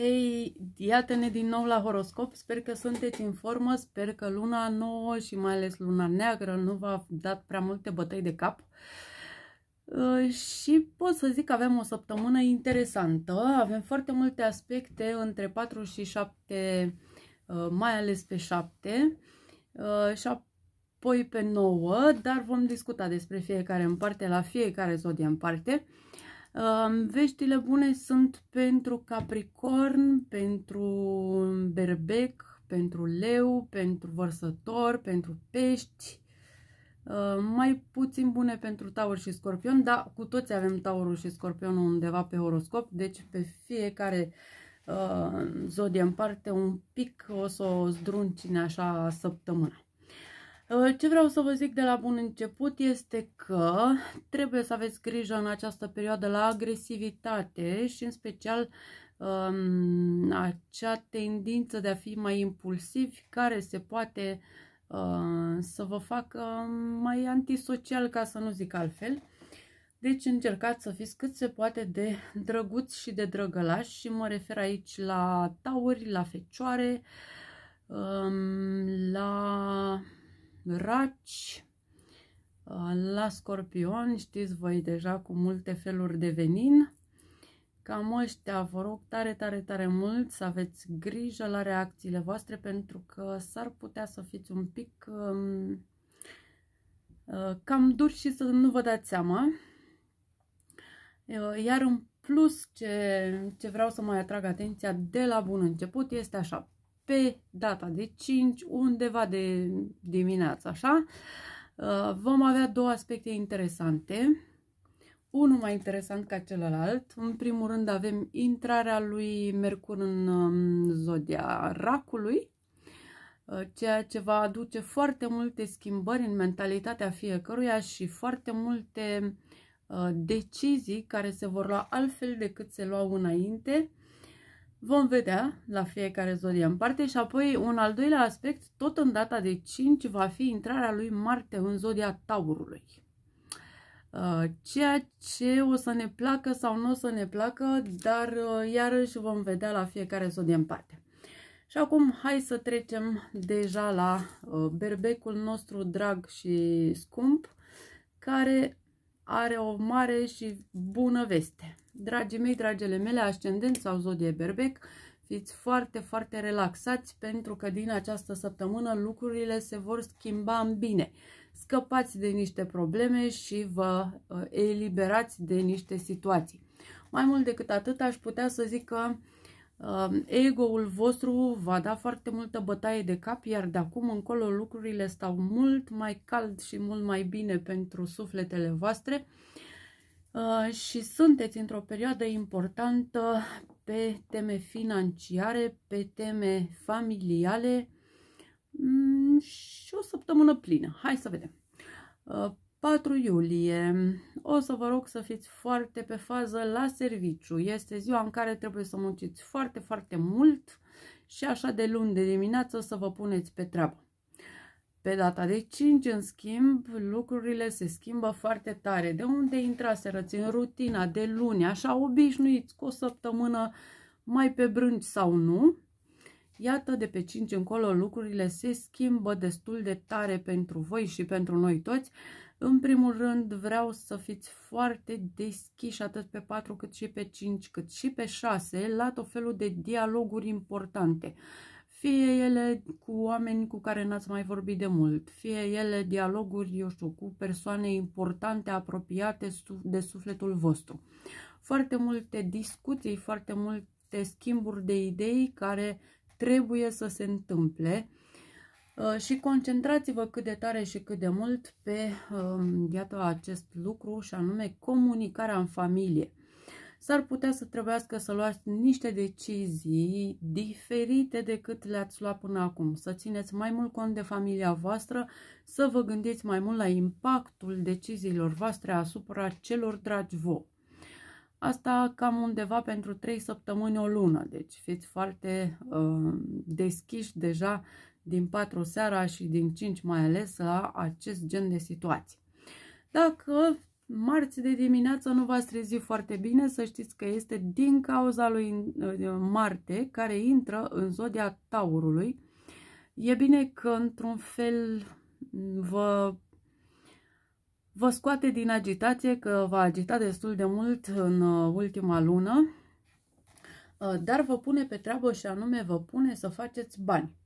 Hei, iată-ne din nou la horoscop, sper că sunteți în formă, sper că luna nouă și mai ales luna neagră nu v-a dat prea multe bătăi de cap. Uh, și pot să zic că avem o săptămână interesantă, avem foarte multe aspecte între 4 și 7, uh, mai ales pe 7 uh, și apoi pe 9, dar vom discuta despre fiecare în parte, la fiecare zodie în parte. Veștile bune sunt pentru Capricorn, pentru Berbec, pentru Leu, pentru Vărsător, pentru Pești. Uh, mai puțin bune pentru Taur și Scorpion, dar cu toți avem Taurul și Scorpionul undeva pe horoscop, deci pe fiecare uh, zodie în parte un pic o să o zdruncine așa săptămâna. Ă, ce vreau să vă zic de la bun început este că trebuie să aveți grijă în această perioadă la agresivitate și în special um, acea tendință de a fi mai impulsivi care se poate uh, să vă facă mai antisocial, ca să nu zic altfel. Deci încercați să fiți cât se poate de drăguți și de drăgălași și mă refer aici la tauri, la fecioare, um, la raci, uh, la scorpion, știți voi deja cu multe feluri de venin. Cam ăștia, vă rog tare, tare, tare mult să aveți grijă la reacțiile voastre pentru că s-ar putea să fiți un pic um, uh, cam dur și să nu vă dați seama. Uh, iar în plus, ce, ce vreau să mai atrag atenția de la bun început este așa pe data de 5, undeva de dimineață, așa, uh, vom avea două aspecte interesante. Unul mai interesant ca celălalt. În primul rând avem intrarea lui Mercur în um, zodia racului, uh, ceea ce va aduce foarte multe schimbări în mentalitatea fiecăruia și foarte multe uh, decizii care se vor lua altfel decât se luau înainte Vom vedea la fiecare zodie în parte și apoi un al doilea aspect, tot în data de 5, va fi intrarea lui Marte în zodia Taurului. Uh, ceea ce o să ne placă sau nu o să ne placă, dar uh, iarăși vom vedea la fiecare zodie în parte. Și acum hai să trecem deja la uh, berbecul nostru drag și scump, care are o mare și bună veste. Dragii mei, dragele mele, ascendent sau zodie berbec, fiți foarte, foarte relaxați pentru că din această săptămână lucrurile se vor schimba în bine. Scăpați de niște probleme și vă uh, eliberați de niște situații. Mai mult decât atât, aș putea să zic că Um, ego-ul vostru va da foarte multă bătaie de cap, iar de acum încolo lucrurile stau mult mai cald și mult mai bine pentru sufletele voastre uh, și sunteți într-o perioadă importantă pe teme financiare, pe teme familiale mm, și o săptămână plină. Hai să vedem uh, 4 iulie. O să vă rog să fiți foarte pe fază la serviciu. Este ziua în care trebuie să munciți foarte, foarte mult și așa de luni de dimineață o să vă puneți pe treabă. Pe data de 5, în schimb, lucrurile se schimbă foarte tare. De unde intraserăți în rutina de luni, așa obișnuiți cu o săptămână mai pe brânci sau nu, Iată, de pe 5 încolo lucrurile se schimbă destul de tare pentru voi și pentru noi toți. În primul rând vreau să fiți foarte deschiși atât pe 4 cât și pe 5 cât și pe 6 la tot felul de dialoguri importante. Fie ele cu oameni cu care n-ați mai vorbit de mult, fie ele dialoguri, eu știu, cu persoane importante, apropiate de sufletul vostru. Foarte multe discuții, foarte multe schimburi de idei care trebuie să se întâmple Uh, și concentrați-vă cât de tare și cât de mult pe um, iată acest lucru și anume comunicarea în familie. S-ar putea să trebuiască să luați niște decizii diferite decât le-ați luat până acum, să țineți mai mult cont de familia voastră, să vă gândiți mai mult la impactul deciziilor voastre asupra celor dragi vouă. Asta cam undeva pentru 3 săptămâni o lună, deci fiți foarte uh, deschiși deja din 4 seara și din 5 mai ales la acest gen de situații. Dacă marți de dimineață nu v-ați trezi foarte bine, să știți că este din cauza lui uh, Marte care intră în zodia Taurului. E bine că într-un fel vă vă scoate din agitație, că v-a agitat destul de mult în uh, ultima lună, uh, dar vă pune pe treabă și anume vă pune să faceți bani.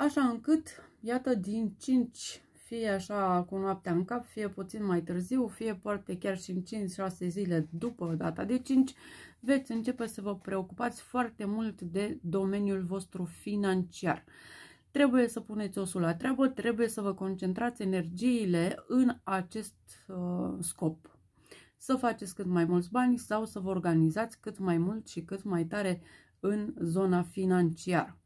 Așa încât, iată, din 5, fie așa cu noaptea în cap, fie puțin mai târziu, fie poate chiar și în 5-6 zile după data de 5, veți începe să vă preocupați foarte mult de domeniul vostru financiar trebuie să puneți osul la treabă, trebuie să vă concentrați energiile în acest uh, scop. Să faceți cât mai mulți bani sau să vă organizați cât mai mult și cât mai tare în zona financiară.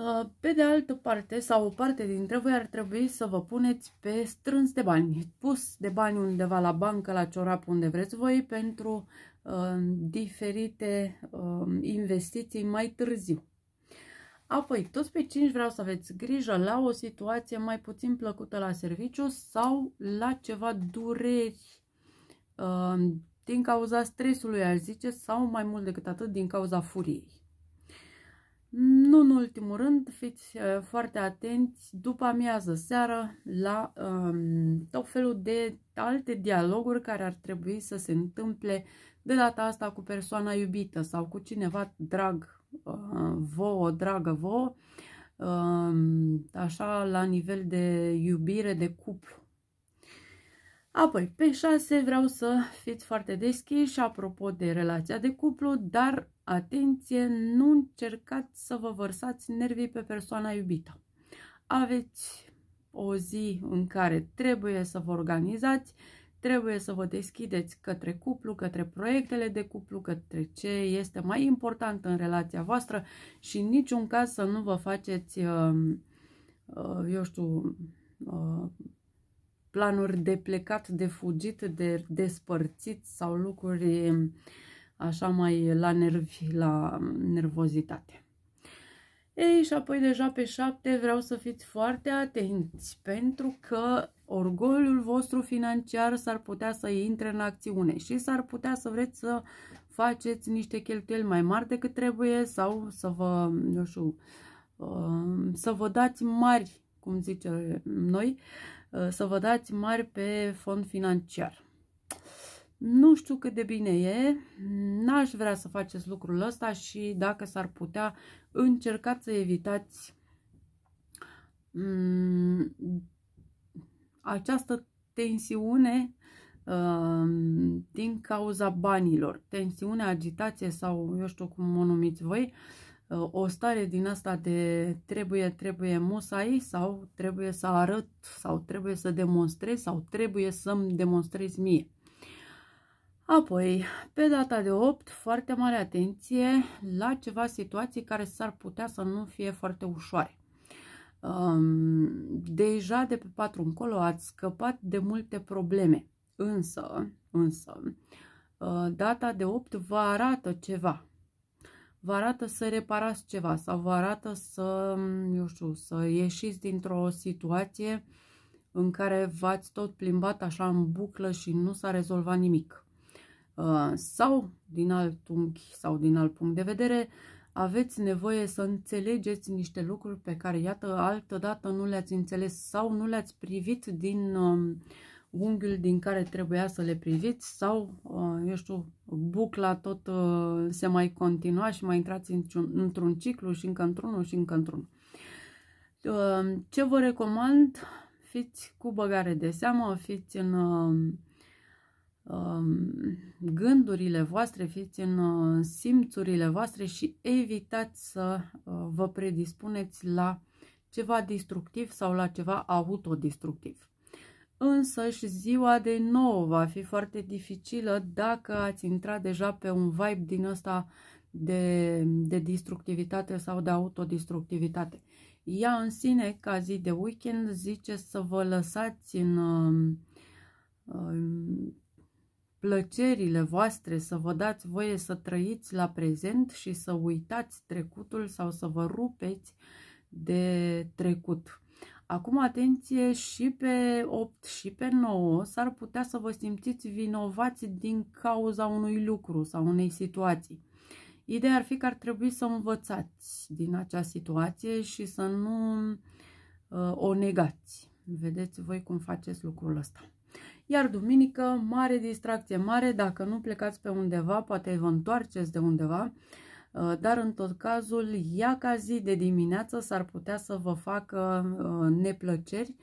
Uh, pe de altă parte, sau o parte dintre voi ar trebui să vă puneți pe strâns de bani, pus de bani undeva la bancă, la ciorap, unde vreți voi, pentru uh, diferite uh, investiții mai târziu. Apoi, toți pe 5 vreau să aveți grijă la o situație mai puțin plăcută la serviciu sau la ceva dureri uh, din cauza stresului, aș zice, sau mai mult decât atât din cauza furiei. Nu în ultimul rând, fiți uh, foarte atenți după amiază seară la um, tot felul de alte dialoguri care ar trebui să se întâmple de data asta cu persoana iubită sau cu cineva drag uh, vouă, dragă vouă, uh, așa la nivel de iubire, de cuplu. Apoi, pe 6 vreau să fiți foarte deschiși apropo de relația de cuplu, dar atenție, nu încercați să vă vărsați nervii pe persoana iubită. Aveți o zi în care trebuie să vă organizați, trebuie să vă deschideți către cuplu, către proiectele de cuplu, către ce este mai important în relația voastră și în niciun caz să nu vă faceți, uh, uh, eu știu, uh, planuri de plecat, de fugit, de despărțit sau lucruri mm, așa mai la nervi, la mm, nervozitate. Ei, și apoi deja pe șapte vreau să fiți foarte atenți pentru că orgoliul vostru financiar s-ar putea să intre în acțiune și s-ar putea să vreți să faceți niște cheltuieli mai mari decât trebuie sau să vă, nu știu, uh, să vă dați mari, cum zice noi, Uh, să vă dați mari pe fond financiar. Nu știu cât de bine e, n-aș vrea să faceți lucrul ăsta și dacă s-ar putea, încercați să evitați mm, această tensiune uh, din cauza banilor, tensiune, agitație sau eu știu cum o numiți voi, uh, Uh, o stare din asta de trebuie, trebuie musai sau trebuie să arăt sau trebuie să demonstrez sau trebuie să-mi demonstrez mie. Apoi, pe data de 8, foarte mare atenție la ceva situații care s-ar putea să nu fie foarte ușoare. Um, deja de pe 4 încolo ați scăpat de multe probleme, însă, însă, uh, data de 8 vă arată ceva vă arată să reparați ceva sau vă arată să, eu știu, să ieșiți dintr-o situație în care v-ați tot plimbat așa în buclă și nu s-a rezolvat nimic. Uh, sau, din alt unghi sau din alt punct de vedere, aveți nevoie să înțelegeți niște lucruri pe care, iată, altădată nu le-ați înțeles sau nu le-ați privit din um, unghiul din care trebuia să le priviți sau, uh, eu știu, bucla tot uh, se mai continua și mai intrați într-un, ciclu și încă într-unul și încă într-unul. Uh, ce vă recomand? Fiți cu băgare de seamă, fiți în um, gândurile voastre, fiți în simțurile voastre și evitați să vă predispuneți la ceva destructiv sau la ceva autodestructiv însă și ziua de nouă va fi foarte dificilă dacă ați intrat deja pe un vibe din ăsta de, de distructivitate sau de autodistructivitate. Ea în sine, ca zi de weekend, zice să vă lăsați în uh, plăcerile voastre, să vă dați voie să trăiți la prezent și să uitați trecutul sau să vă rupeți de trecut. Acum atenție și pe 8 și pe 9 s-ar putea să vă simțiți vinovați din cauza unui lucru sau unei situații. Ideea ar fi că ar trebui să învățați din acea situație și să nu uh, o negați. Vedeți voi cum faceți lucrul ăsta. Iar duminică, mare distracție mare, dacă nu plecați pe undeva, poate vă întoarceți de undeva, uh, Uh, dar în tot cazul, ia ca zi de dimineață s-ar putea să vă facă uh, neplăceri,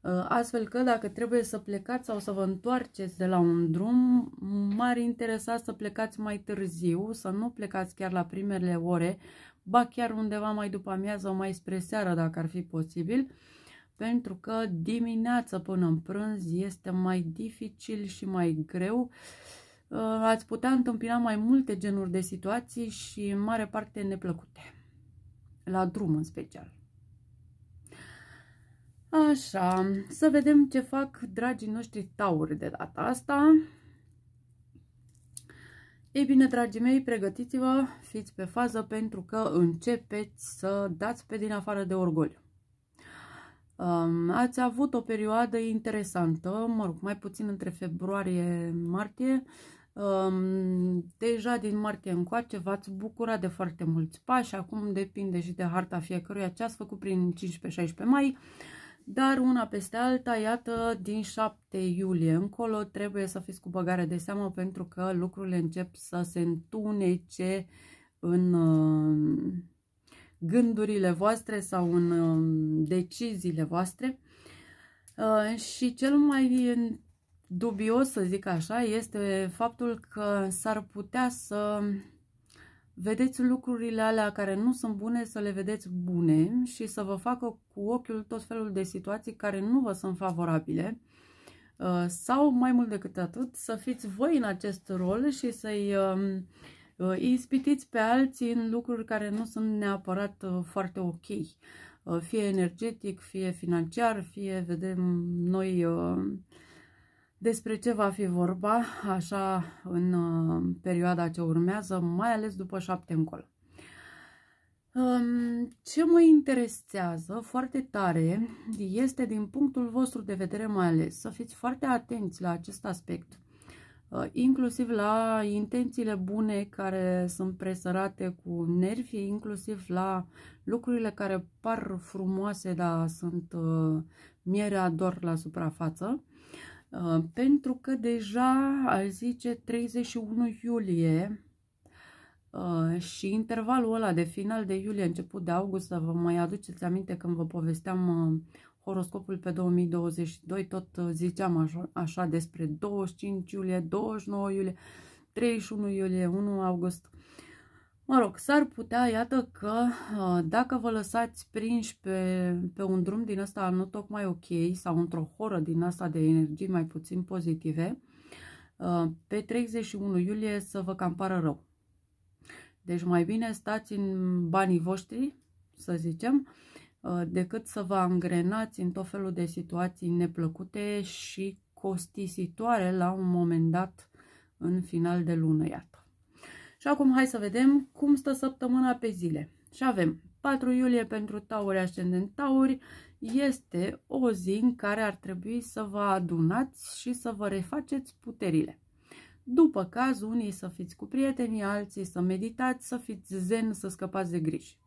uh, astfel că dacă trebuie să plecați sau să vă întoarceți de la un drum, m-ar interesa să plecați mai târziu, să nu plecați chiar la primele ore, ba chiar undeva mai după amiază, mai spre seară, dacă ar fi posibil, pentru că dimineața până în prânz este mai dificil și mai greu uh, Uh, ați putea întâmpina mai multe genuri de situații și în mare parte neplăcute. La drum în special. Așa, să vedem ce fac dragii noștri tauri de data asta. Ei bine, dragii mei, pregătiți-vă, fiți pe fază pentru că începeți să dați pe din afară de orgoliu. Um, ați avut o perioadă interesantă, mă rog, mai puțin între februarie-martie, Deja din martie încoace v-ați bucurat de foarte mulți pași, acum depinde și de harta fiecăruia ce ați făcut prin 15-16 mai, dar una peste alta, iată, din 7 iulie încolo trebuie să fiți cu băgare de seamă pentru că lucrurile încep să se întunece în um, gândurile voastre sau în um, deciziile voastre. Uh, și cel mai dubios, să zic așa, este faptul că s-ar putea să vedeți lucrurile alea care nu sunt bune, să le vedeți bune și să vă facă cu ochiul tot felul de situații care nu vă sunt favorabile uh, sau mai mult decât atât să fiți voi în acest rol și să-i um, uh, ispitiți pe alții în lucruri care nu sunt neapărat uh, foarte ok fie energetic, fie financiar, fie vedem noi despre ce va fi vorba așa în uh, perioada ce urmează, mai ales după șapte încolo. Um, ce mă interesează foarte tare este din punctul vostru de vedere mai ales să fiți foarte atenți la acest aspect, uh, inclusiv la intențiile bune care sunt presărate cu nervii, inclusiv la lucrurile care par frumoase, dar sunt uh, mierea dor la suprafață Uh, pentru că deja, aș zice, 31 iulie uh, și intervalul ăla de final de iulie, început de august, să vă mai aduceți aminte când vă povesteam uh, horoscopul pe 2022, tot ziceam așa, așa despre 25 iulie, 29 iulie, 31 iulie, 1 august, Mă rog, s-ar putea, iată că uh, dacă vă lăsați prinși pe, pe un drum din ăsta nu tocmai ok sau într-o horă din asta de energii mai puțin pozitive, uh, pe 31 iulie să vă cam pară rău. Deci mai bine stați în banii voștri, să zicem, uh, decât să vă angrenați în tot felul de situații neplăcute și costisitoare la un moment dat în final de lună, iată. Și acum hai să vedem cum stă săptămâna pe zile. Și avem 4 iulie pentru tauri ascendent tauri. Este o zi în care ar trebui să vă adunați și să vă refaceți puterile. După caz, unii să fiți cu prietenii, alții să meditați, să fiți zen, să scăpați de griji.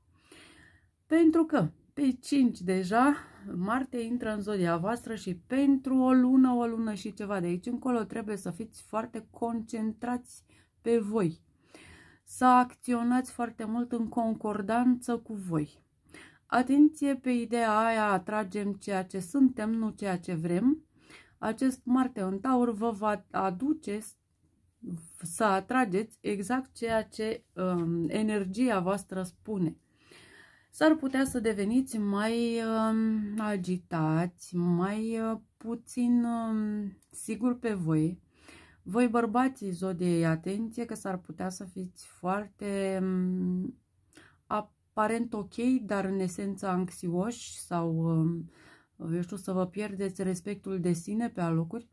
Pentru că pe 5 deja Marte intră în zodia voastră și pentru o lună, o lună și ceva de aici încolo trebuie să fiți foarte concentrați pe voi să acționați foarte mult în concordanță cu voi. Atenție pe ideea aia, atragem ceea ce suntem, nu ceea ce vrem. Acest Marte în Taur vă va aduce să atrageți exact ceea ce um, energia voastră spune. S-ar putea să deveniți mai um, agitați, mai uh, puțin um, sigur pe voi, voi bărbații zodiei, atenție că s-ar putea să fiți foarte mm, aparent ok, dar în esență anxioși sau, mm, eu știu, să vă pierdeți respectul de sine pe alocuri.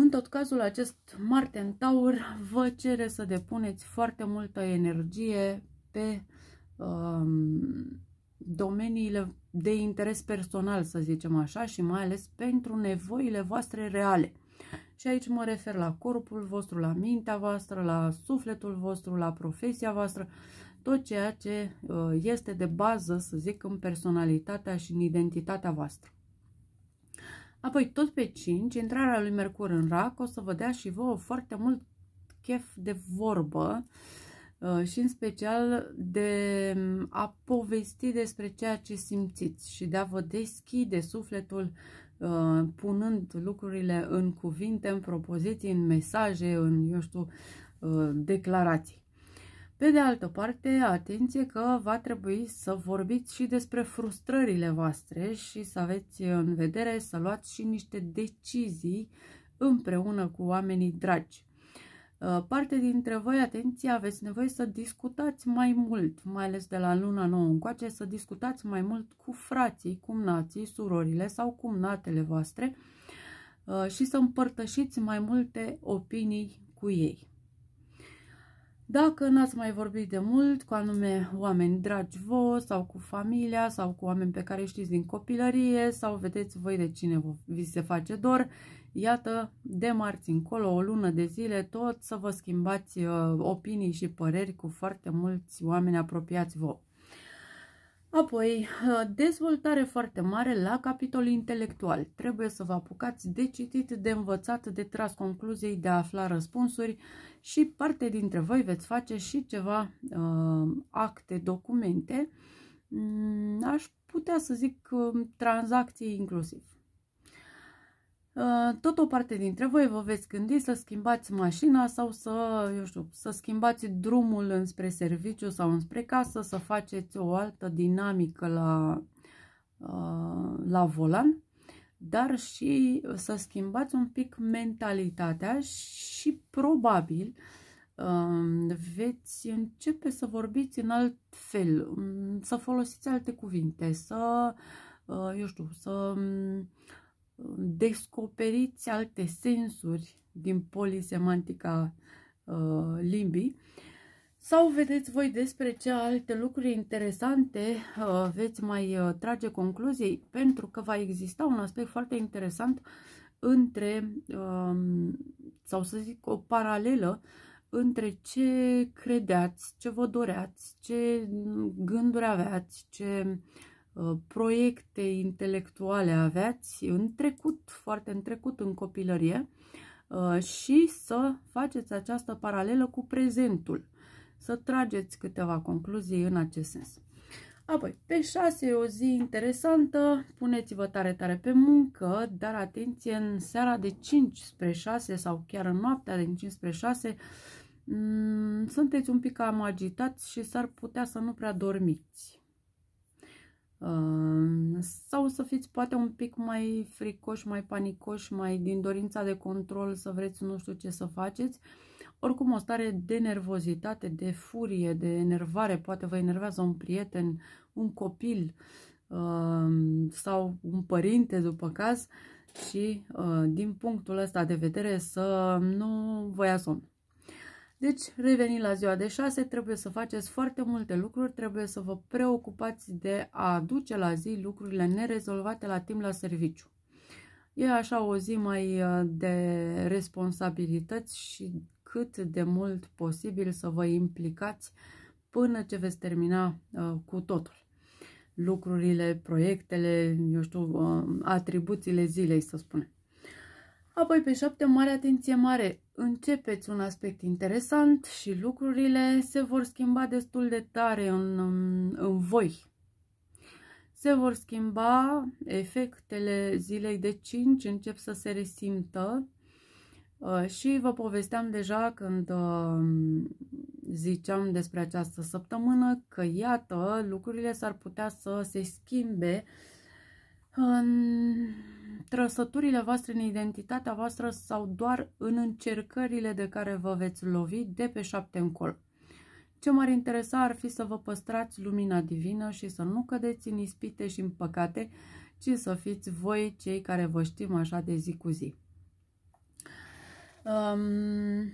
În tot cazul, acest Marte în Taur vă cere să depuneți foarte multă energie pe um, domeniile de interes personal, să zicem așa, și mai ales pentru nevoile voastre reale. Și aici mă refer la corpul vostru, la mintea voastră, la sufletul vostru, la profesia voastră, tot ceea ce uh, este de bază, să zic, în personalitatea și în identitatea voastră. Apoi, tot pe 5, intrarea lui Mercur în rac o să vă dea și vouă foarte mult chef de vorbă uh, și în special de mm, a povesti despre ceea ce simțiți și de a vă deschide sufletul Uh, punând lucrurile în cuvinte, în propoziții, în mesaje, în, eu știu, uh, declarații. Pe de altă parte, atenție că va trebui să vorbiți și despre frustrările voastre și să aveți în vedere să luați și niște decizii împreună cu oamenii dragi. Uh, parte dintre voi, atenție, aveți nevoie să discutați mai mult, mai ales de la luna nouă încoace, să discutați mai mult cu frații, nații, surorile sau cu natele voastre uh, și să împărtășiți mai multe opinii cu ei. Dacă n-ați mai vorbit de mult cu anume oameni dragi vă sau cu familia sau cu oameni pe care știți din copilărie sau vedeți voi de cine vi se face dor Iată, de marți încolo, o lună de zile, tot să vă schimbați uh, opinii și păreri cu foarte mulți oameni apropiați vouă. Apoi, uh, dezvoltare foarte mare la capitolul intelectual. Trebuie să vă apucați de citit, de învățat, de tras concluzii, de a afla răspunsuri și parte dintre voi veți face și ceva uh, acte, documente, mm, aș putea să zic uh, tranzacții inclusiv. Uh, tot o parte dintre voi vă veți gândi să schimbați mașina sau să, eu știu, să schimbați drumul înspre serviciu sau înspre casă, să faceți o altă dinamică la, uh, la volan, dar și să schimbați un pic mentalitatea și probabil um, veți începe să vorbiți în alt fel, um, să folosiți alte cuvinte, să, uh, eu știu, să um, descoperiți alte sensuri din polisemantica uh, limbii sau vedeți voi despre ce alte lucruri interesante uh, veți mai uh, trage concluzii pentru că va exista un aspect foarte interesant între, uh, sau să zic o paralelă între ce credeați, ce vă doreați, ce gânduri aveați, ce Uh, proiecte intelectuale aveați în trecut, foarte în trecut, în copilărie uh, și să faceți această paralelă cu prezentul, să trageți câteva concluzii în acest sens. Apoi, pe 6 e o zi interesantă, puneți-vă tare tare pe muncă, dar atenție, în seara de 5 spre 6 sau chiar în noaptea din 5 spre 6 mm, sunteți un pic cam agitați și s-ar putea să nu prea dormiți. Ehm, sau să fiți poate un pic mai fricoși, mai panicoși, mai din dorința de control, să vreți nu știu ce să faceți. Oricum, o stare de nervozitate, de furie, de enervare, poate vă enervează un prieten, un copil ehm, sau un părinte, după caz, și eh, din punctul ăsta de vedere să nu vă ia somn. Deci, revenind la ziua de 6, trebuie să faceți foarte multe lucruri, trebuie să vă preocupați de a aduce la zi lucrurile nerezolvate la timp la serviciu. E așa o zi mai uh, de responsabilități și cât de mult posibil să vă implicați până ce veți termina uh, cu totul. Lucrurile, proiectele, eu știu, uh, atribuțiile zilei, să spunem. Apoi pe 7 mare atenție mare, începeți un aspect interesant și lucrurile se vor schimba destul de tare în, în, în voi. Se vor schimba efectele zilei de 5, încep să se resimtă uh, și vă povesteam deja când uh, ziceam despre această săptămână că iată lucrurile s-ar putea să se schimbe în trăsăturile voastre în identitatea voastră sau doar în încercările de care vă veți lovi de pe șapte încolo. Ce m-ar interesa ar fi să vă păstrați lumina divină și să nu cădeți în ispite și în păcate, ci să fiți voi cei care vă știm așa de zi cu zi. Um,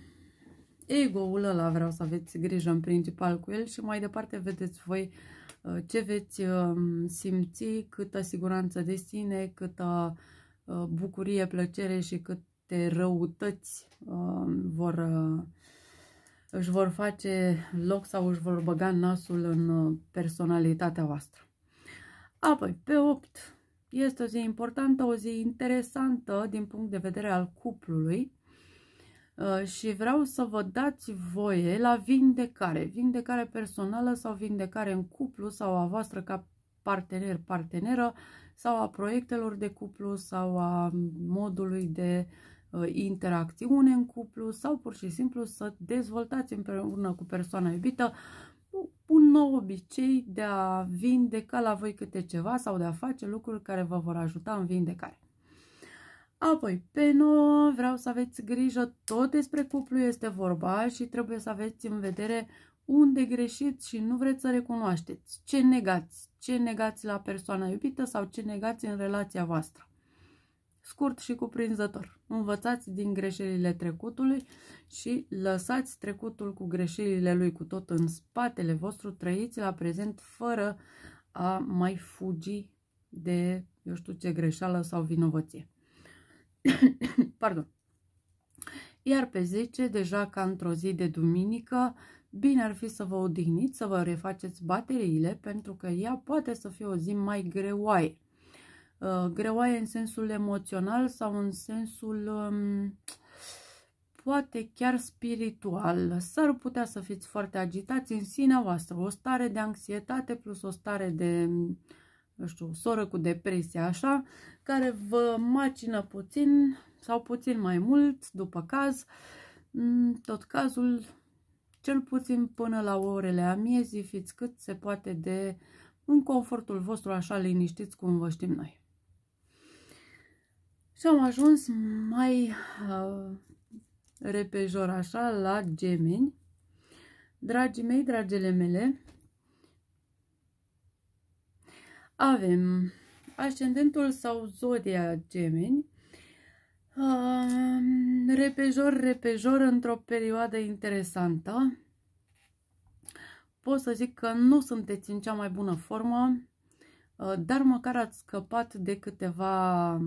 ego-ul ăla vreau să aveți grijă în principal cu el și mai departe vedeți voi uh, Uh, ce veți um, simți, câtă siguranță de sine, câtă uh, bucurie, plăcere și câte răutăți um, vor, uh, își vor face loc sau își vor băga nasul în personalitatea voastră. Apoi, pe 8, este o zi importantă, o zi interesantă din punct de vedere al cuplului Uh, și vreau să vă dați voie la vindecare, vindecare personală sau vindecare în cuplu sau a voastră ca partener, parteneră sau a proiectelor de cuplu sau a modului de uh, interacțiune în cuplu sau pur și simplu să dezvoltați împreună cu persoana iubită un nou obicei de a vindeca la voi câte ceva sau de a face lucruri care vă vor ajuta în vindecare. Apoi, pe 9 vreau să aveți grijă, tot despre cuplu este vorba și trebuie să aveți în vedere unde greșiți și nu vreți să recunoașteți, ce negați, ce negați la persoana iubită sau ce negați în relația voastră. Scurt și cuprinzător. Învățați din greșelile trecutului și lăsați trecutul cu greșelile lui cu tot în spatele vostru, trăiți la prezent fără a mai fugi de, eu știu ce, greșeală sau vinovăție. Pardon. Iar pe 10, deja ca într-o zi de duminică, bine ar fi să vă odihniți, să vă refaceți bateriile, pentru că ea poate să fie o zi mai greoaie. Uh, greoaie în sensul emoțional sau în sensul um, poate chiar spiritual. S-ar putea să fiți foarte agitați în sinea voastră, o stare de anxietate plus o stare de nu știu, o soră cu depresie așa, care vă macină puțin sau puțin mai mult, după caz, tot cazul, cel puțin până la orele amiezii, fiți cât se poate de în confortul vostru, așa liniștiți cum vă știm noi. Și am ajuns mai uh, repejor așa la gemeni. Dragii mei, dragele mele, Avem ascendentul sau zodia gemeni, Uh, repejor, repejor, într-o perioadă interesantă. Pot să zic că nu sunteți în cea mai bună formă, uh, dar măcar ați scăpat de câteva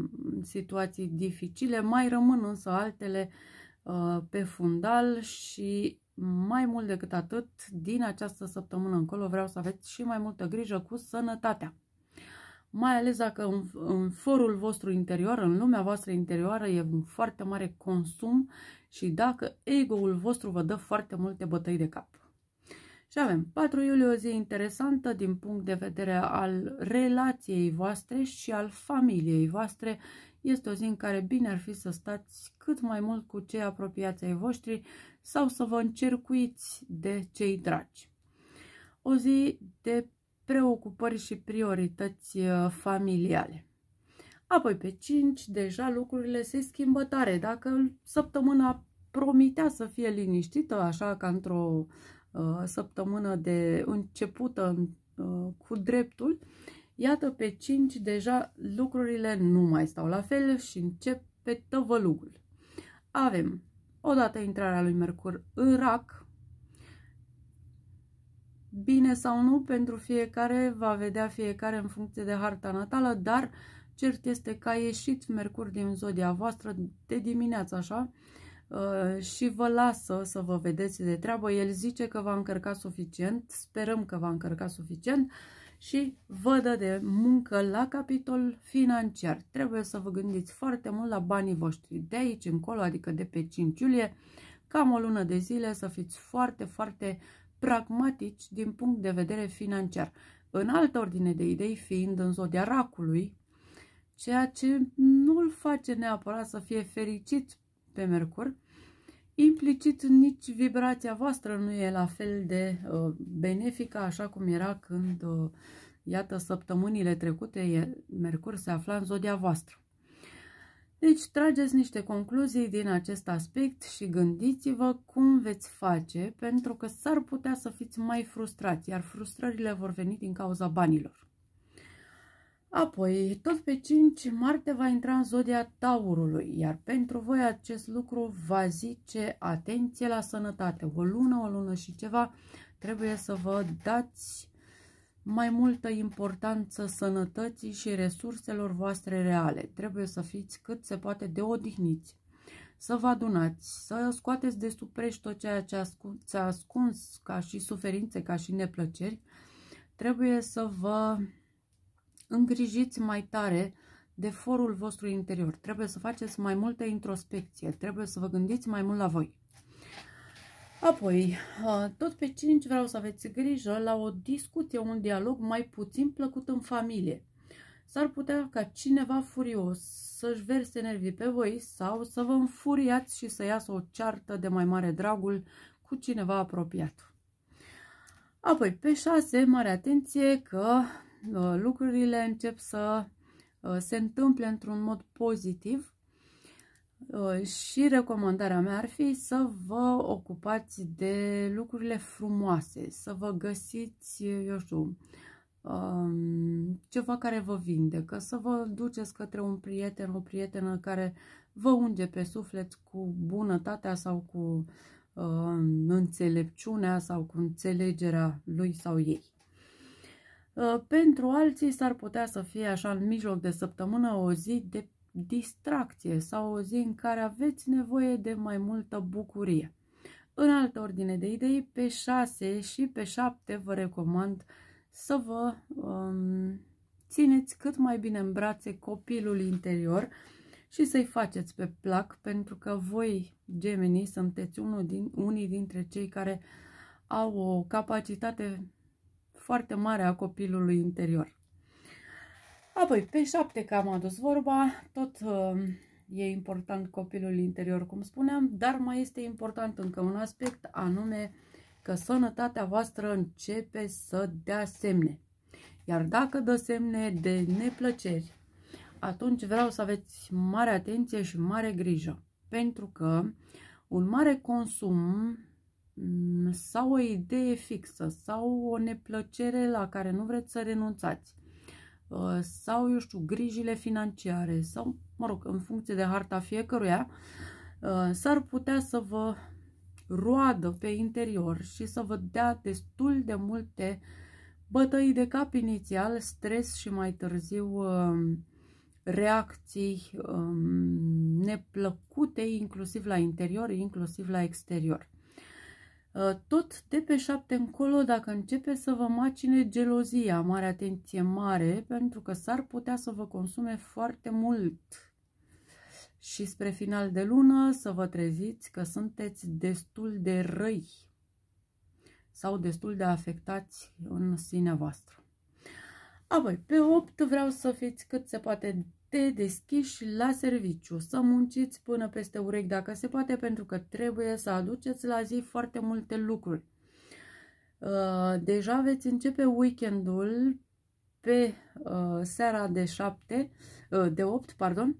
situații dificile. Mai rămân însă altele uh, pe fundal și mai mult decât atât, din această săptămână încolo vreau să aveți și mai multă grijă cu sănătatea mai ales dacă în, în forul vostru interior, în lumea voastră interioară, e un foarte mare consum și dacă ego-ul vostru vă dă foarte multe bătăi de cap. Și avem 4 iulie, o zi interesantă din punct de vedere al relației voastre și al familiei voastre. Este o zi în care bine ar fi să stați cât mai mult cu cei apropiați ai voștri sau să vă încercuiți de cei dragi. O zi de preocupări și priorități uh, familiale. Apoi pe 5 deja lucrurile se schimbă tare. Dacă săptămâna promitea să fie liniștită, așa ca într-o uh, săptămână de începută uh, cu dreptul, iată pe 5 deja lucrurile nu mai stau la fel și începe tăvălugul. Avem odată intrarea lui Mercur în rac, bine sau nu pentru fiecare, va vedea fiecare în funcție de harta natală, dar cert este că a ieșit Mercur din zodia voastră de dimineață așa uh, și vă lasă să vă vedeți de treabă. El zice că va încărca suficient, sperăm că va încărca suficient și vă dă de muncă la capitol financiar. Trebuie să vă gândiți foarte mult la banii voștri de aici încolo, adică de pe 5 iulie, cam o lună de zile să fiți foarte, foarte pragmatici din punct de vedere financiar, în altă ordine de idei fiind în zodia racului, ceea ce nu îl face neapărat să fie fericit pe Mercur, implicit nici vibrația voastră nu e la fel de uh, benefică așa cum era când, uh, iată, săptămânile trecute, Mercur se afla în zodia voastră. Deci trageți niște concluzii din acest aspect și gândiți-vă cum veți face pentru că s-ar putea să fiți mai frustrați, iar frustrările vor veni din cauza banilor. Apoi, tot pe 5, Marte va intra în zodia Taurului, iar pentru voi acest lucru va zice atenție la sănătate. O lună, o lună și ceva trebuie să vă dați mai multă importanță sănătății și resurselor voastre reale. Trebuie să fiți cât se poate de odihniți, să vă adunați, să scoateți de suprești tot ceea ce ți-a ascuns ca și suferințe, ca și neplăceri. Trebuie să vă îngrijiți mai tare de forul vostru interior. Trebuie să faceți mai multă introspecție, trebuie să vă gândiți mai mult la voi. Apoi, tot pe 5 vreau să aveți grijă la o discuție, un dialog mai puțin plăcut în familie. S-ar putea ca cineva furios să-și verse nervii pe voi sau să vă înfuriați și să iasă o ceartă de mai mare dragul cu cineva apropiat. Apoi, pe 6, mare atenție că lucrurile încep să se întâmple într-un mod pozitiv Uh, și recomandarea mea ar fi să vă ocupați de lucrurile frumoase, să vă găsiți, eu știu, um, ceva care vă vindecă, să vă duceți către un prieten, o prietenă care vă unge pe suflet cu bunătatea sau cu um, înțelepciunea sau cu înțelegerea lui sau ei. Uh, pentru alții s-ar putea să fie așa în mijloc de săptămână o zi de distracție sau o zi în care aveți nevoie de mai multă bucurie. În altă ordine de idei, pe 6 și pe 7 vă recomand să vă um, țineți cât mai bine în brațe copilul interior și să-i faceți pe plac, pentru că voi, gemenii, sunteți unul din, unii dintre cei care au o capacitate foarte mare a copilului interior. Apoi, pe șapte, că am adus vorba, tot um, e important copilul interior, cum spuneam, dar mai este important încă un aspect, anume că sănătatea voastră începe să dea semne. Iar dacă dă semne de neplăceri, atunci vreau să aveți mare atenție și mare grijă, pentru că un mare consum mm, sau o idee fixă sau o neplăcere la care nu vreți să renunțați Uh, sau, eu știu, grijile financiare sau, mă rog, în funcție de harta fiecăruia, uh, s-ar putea să vă roadă pe interior și să vă dea destul de multe bătăi de cap inițial, stres și mai târziu uh, reacții um, neplăcute inclusiv la interior, inclusiv la exterior. Uh, tot de pe șapte încolo, dacă începe să vă macine gelozia, mare atenție mare, pentru că s-ar putea să vă consume foarte mult. Și spre final de lună să vă treziți că sunteți destul de răi sau destul de afectați în sinea voastră. Apoi, pe 8 vreau să fiți cât se poate te deschiși la serviciu, să munciți până peste urechi dacă se poate, pentru că trebuie să aduceți la zi foarte multe lucruri. Uh, deja veți începe weekendul pe uh, seara de 7, uh, de 8, pardon,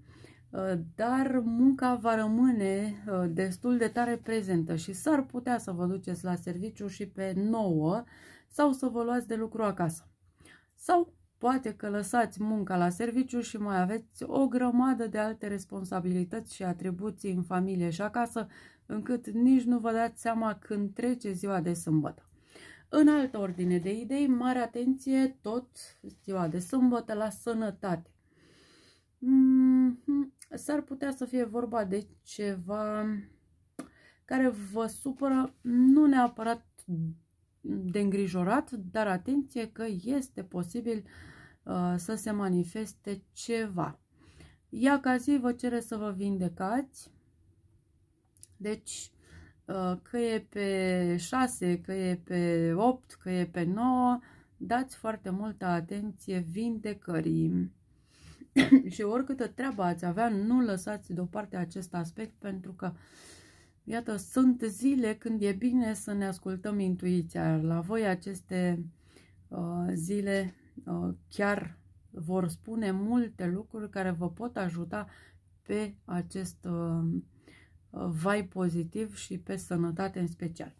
dar munca va rămâne destul de tare prezentă și s-ar putea să vă duceți la serviciu și pe 9 sau să vă luați de lucru acasă. Sau Poate că lăsați munca la serviciu și mai aveți o grămadă de alte responsabilități și atribuții în familie și acasă, încât nici nu vă dați seama când trece ziua de sâmbătă. În altă ordine de idei, mare atenție tot ziua de sâmbătă la sănătate. Mm-hmm. S-ar putea să fie vorba de ceva care vă supără, nu neapărat de îngrijorat, dar atenție că este posibil uh, să se manifeste ceva. Ia ca zi vă cere să vă vindecați, deci uh, că e pe 6, că e pe 8, că e pe 9, dați foarte multă atenție vindecării. și oricâtă treabă ați avea, nu lăsați deoparte acest aspect pentru că uh, Iată, sunt zile când e bine să ne ascultăm intuiția. La voi aceste uh, zile uh, chiar vor spune multe lucruri care vă pot ajuta pe acest uh, vai pozitiv și pe sănătate în special.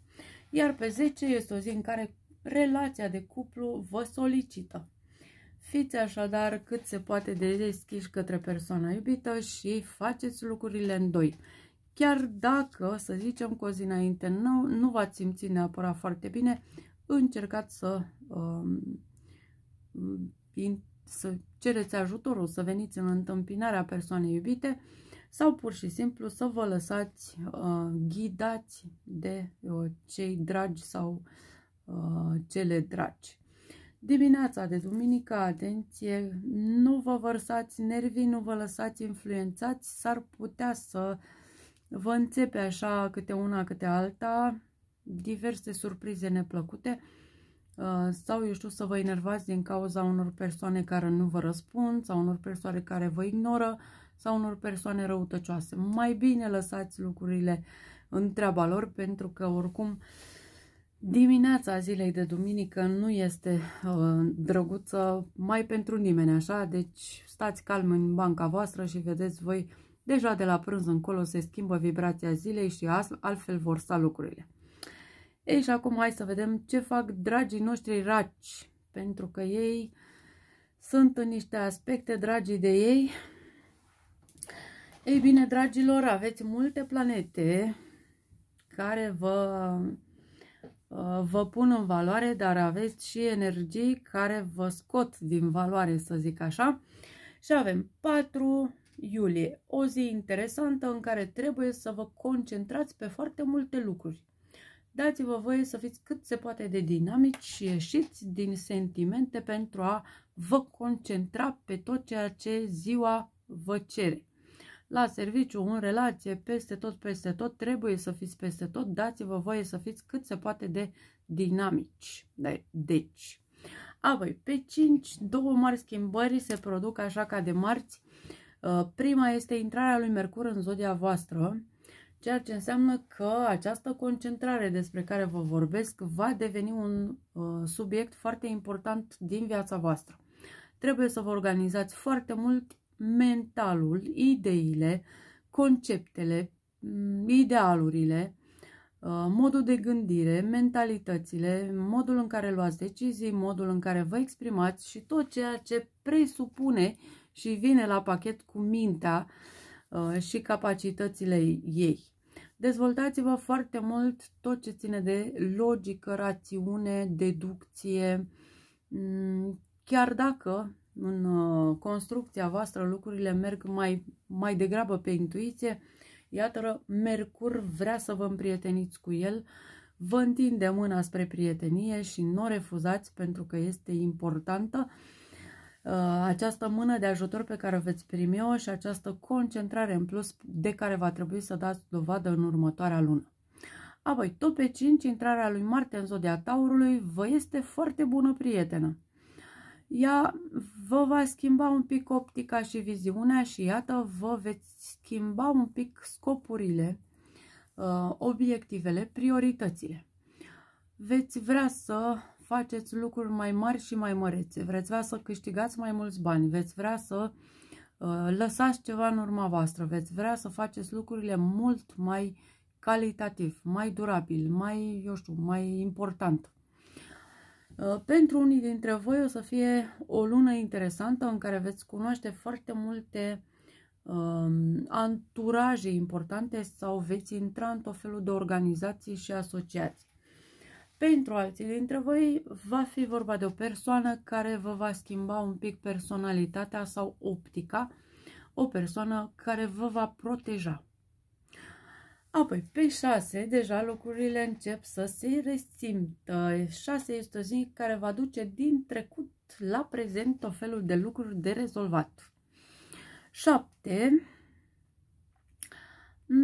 Iar pe 10 este o zi în care relația de cuplu vă solicită. Fiți așadar cât se poate de deschiși către persoana iubită și faceți lucrurile în doi. Chiar dacă, să zicem că o zi înainte nu, nu v-ați simțit neapărat foarte bine, încercați să, um, in, să cereți ajutorul, să veniți în întâmpinarea persoanei iubite sau pur și simplu să vă lăsați uh, ghidați de uh, cei dragi sau uh, cele dragi. Dimineața de duminică, atenție, nu vă vărsați nervii, nu vă lăsați influențați, s-ar putea să uh, vă înțepe așa câte una, câte alta, diverse surprize neplăcute uh, sau, eu știu, să vă enervați din cauza unor persoane care nu vă răspund sau unor persoane care vă ignoră sau unor persoane răutăcioase. Mai bine lăsați lucrurile în treaba lor pentru că, oricum, dimineața zilei de duminică nu este uh, drăguță mai pentru nimeni, așa? Deci stați calm în banca voastră și vedeți voi uh, Deja de la prânz încolo se schimbă vibrația zilei și altfel vor sta lucrurile. Ei, și acum hai să vedem ce fac dragii noștri raci, pentru că ei sunt în niște aspecte dragii de ei. Ei bine, dragilor, aveți multe planete care vă, uh, vă pun în valoare, dar aveți și energii care vă scot din valoare, să zic așa. Și avem patru Iulie, o zi interesantă în care trebuie să vă concentrați pe foarte multe lucruri. Dați-vă voie să fiți cât se poate de dinamici și ieșiți din sentimente pentru a vă concentra pe tot ceea ce ziua vă cere. La serviciu, în relație, peste tot, peste tot, trebuie să fiți peste tot, dați-vă voie să fiți cât se poate de dinamici. Deci, apoi, pe 5, două mari schimbări se produc așa ca de marți, Uh, prima este intrarea lui Mercur în zodia voastră, ceea ce înseamnă că această concentrare despre care vă vorbesc va deveni un uh, subiect foarte important din viața voastră. Trebuie să vă organizați foarte mult mentalul, ideile, conceptele, mm, idealurile, uh, modul de gândire, mentalitățile, modul în care luați decizii, modul în care vă exprimați și tot ceea ce presupune și vine la pachet cu mintea uh, și capacitățile ei. Dezvoltați-vă foarte mult tot ce ține de logică, rațiune, deducție, mm, chiar dacă în uh, construcția voastră lucrurile merg mai, mai degrabă pe intuiție, iată, Mercur vrea să vă împrieteniți cu el, vă întinde mâna spre prietenie și nu refuzați pentru că este importantă Uh, această mână de ajutor pe care o veți primi-o și această concentrare în plus de care va trebui să dați dovadă în următoarea lună. Apoi, tot pe 5, intrarea lui Marte în zodia Taurului vă este foarte bună prietenă. Ea vă va schimba un pic optica și viziunea și iată, vă veți schimba un pic scopurile, uh, obiectivele, prioritățile. Veți vrea să faceți lucruri mai mari și mai mărețe. Vreți vrea să câștigați mai mulți bani, veți vrea să uh, lăsați ceva în urma voastră, veți vrea să faceți lucrurile mult mai calitativ, mai durabil, mai, eu știu, mai important. Uh, pentru unii dintre voi o să fie o lună interesantă în care veți cunoaște foarte multe um, anturaje importante sau veți intra în tot felul de organizații și asociații pentru alții dintre voi va fi vorba de o persoană care vă va schimba un pic personalitatea sau optica, o persoană care vă va proteja. Apoi, pe 6, deja lucrurile încep să se resimtă. 6 este o zi care va duce din trecut la prezent tot felul de lucruri de rezolvat. 7. Mm,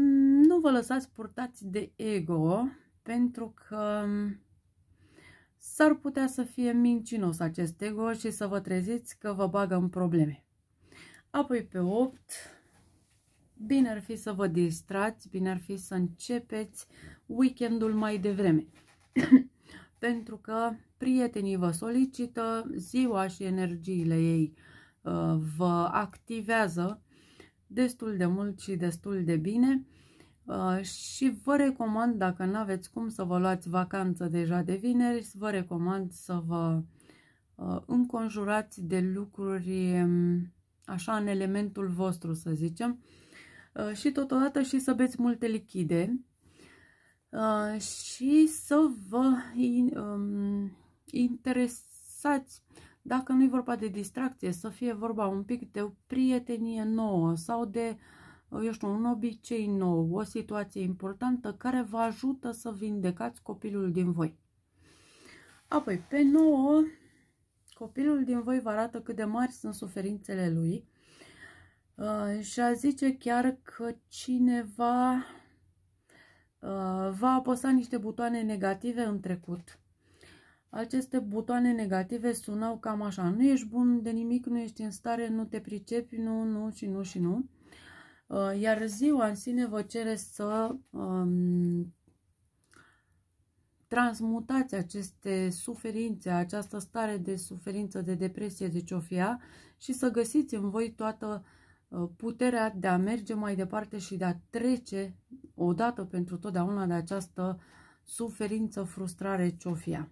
nu vă lăsați purtați de ego pentru că mm, s-ar putea să fie mincinos acest ego și să vă treziți că vă bagă în probleme. Apoi pe 8, bine ar fi să vă distrați, bine ar fi să începeți weekendul mai devreme. pentru că prietenii vă solicită, ziua și energiile ei uh, vă activează destul de mult și destul de bine Uh, și vă recomand, dacă nu aveți cum să vă luați vacanță deja de vineri, vă recomand să vă uh, înconjurați de lucruri um, așa în elementul vostru, să zicem, uh, și totodată și să beți multe lichide și să vă um, interesați, dacă nu-i vorba de distracție, să fie vorba un pic de o prietenie nouă sau de uh, eu știu, un obicei nou, o situație importantă care vă ajută să vindecați copilul din voi. Apoi, pe nouă, copilul din voi vă arată cât de mari sunt suferințele lui uh, și a zice chiar că cineva uh, va apăsa niște butoane negative în trecut. Aceste butoane negative sunau cam așa, nu ești bun de nimic, nu ești în stare, nu te pricepi, nu, nu și nu și nu. Uh, iar ziua în sine vă cere să um, transmutați aceste suferințe, această stare de suferință, de depresie, de ciofia și să găsiți în voi toată uh, puterea de a merge mai departe și de a trece odată pentru totdeauna de această suferință, frustrare, ciofia.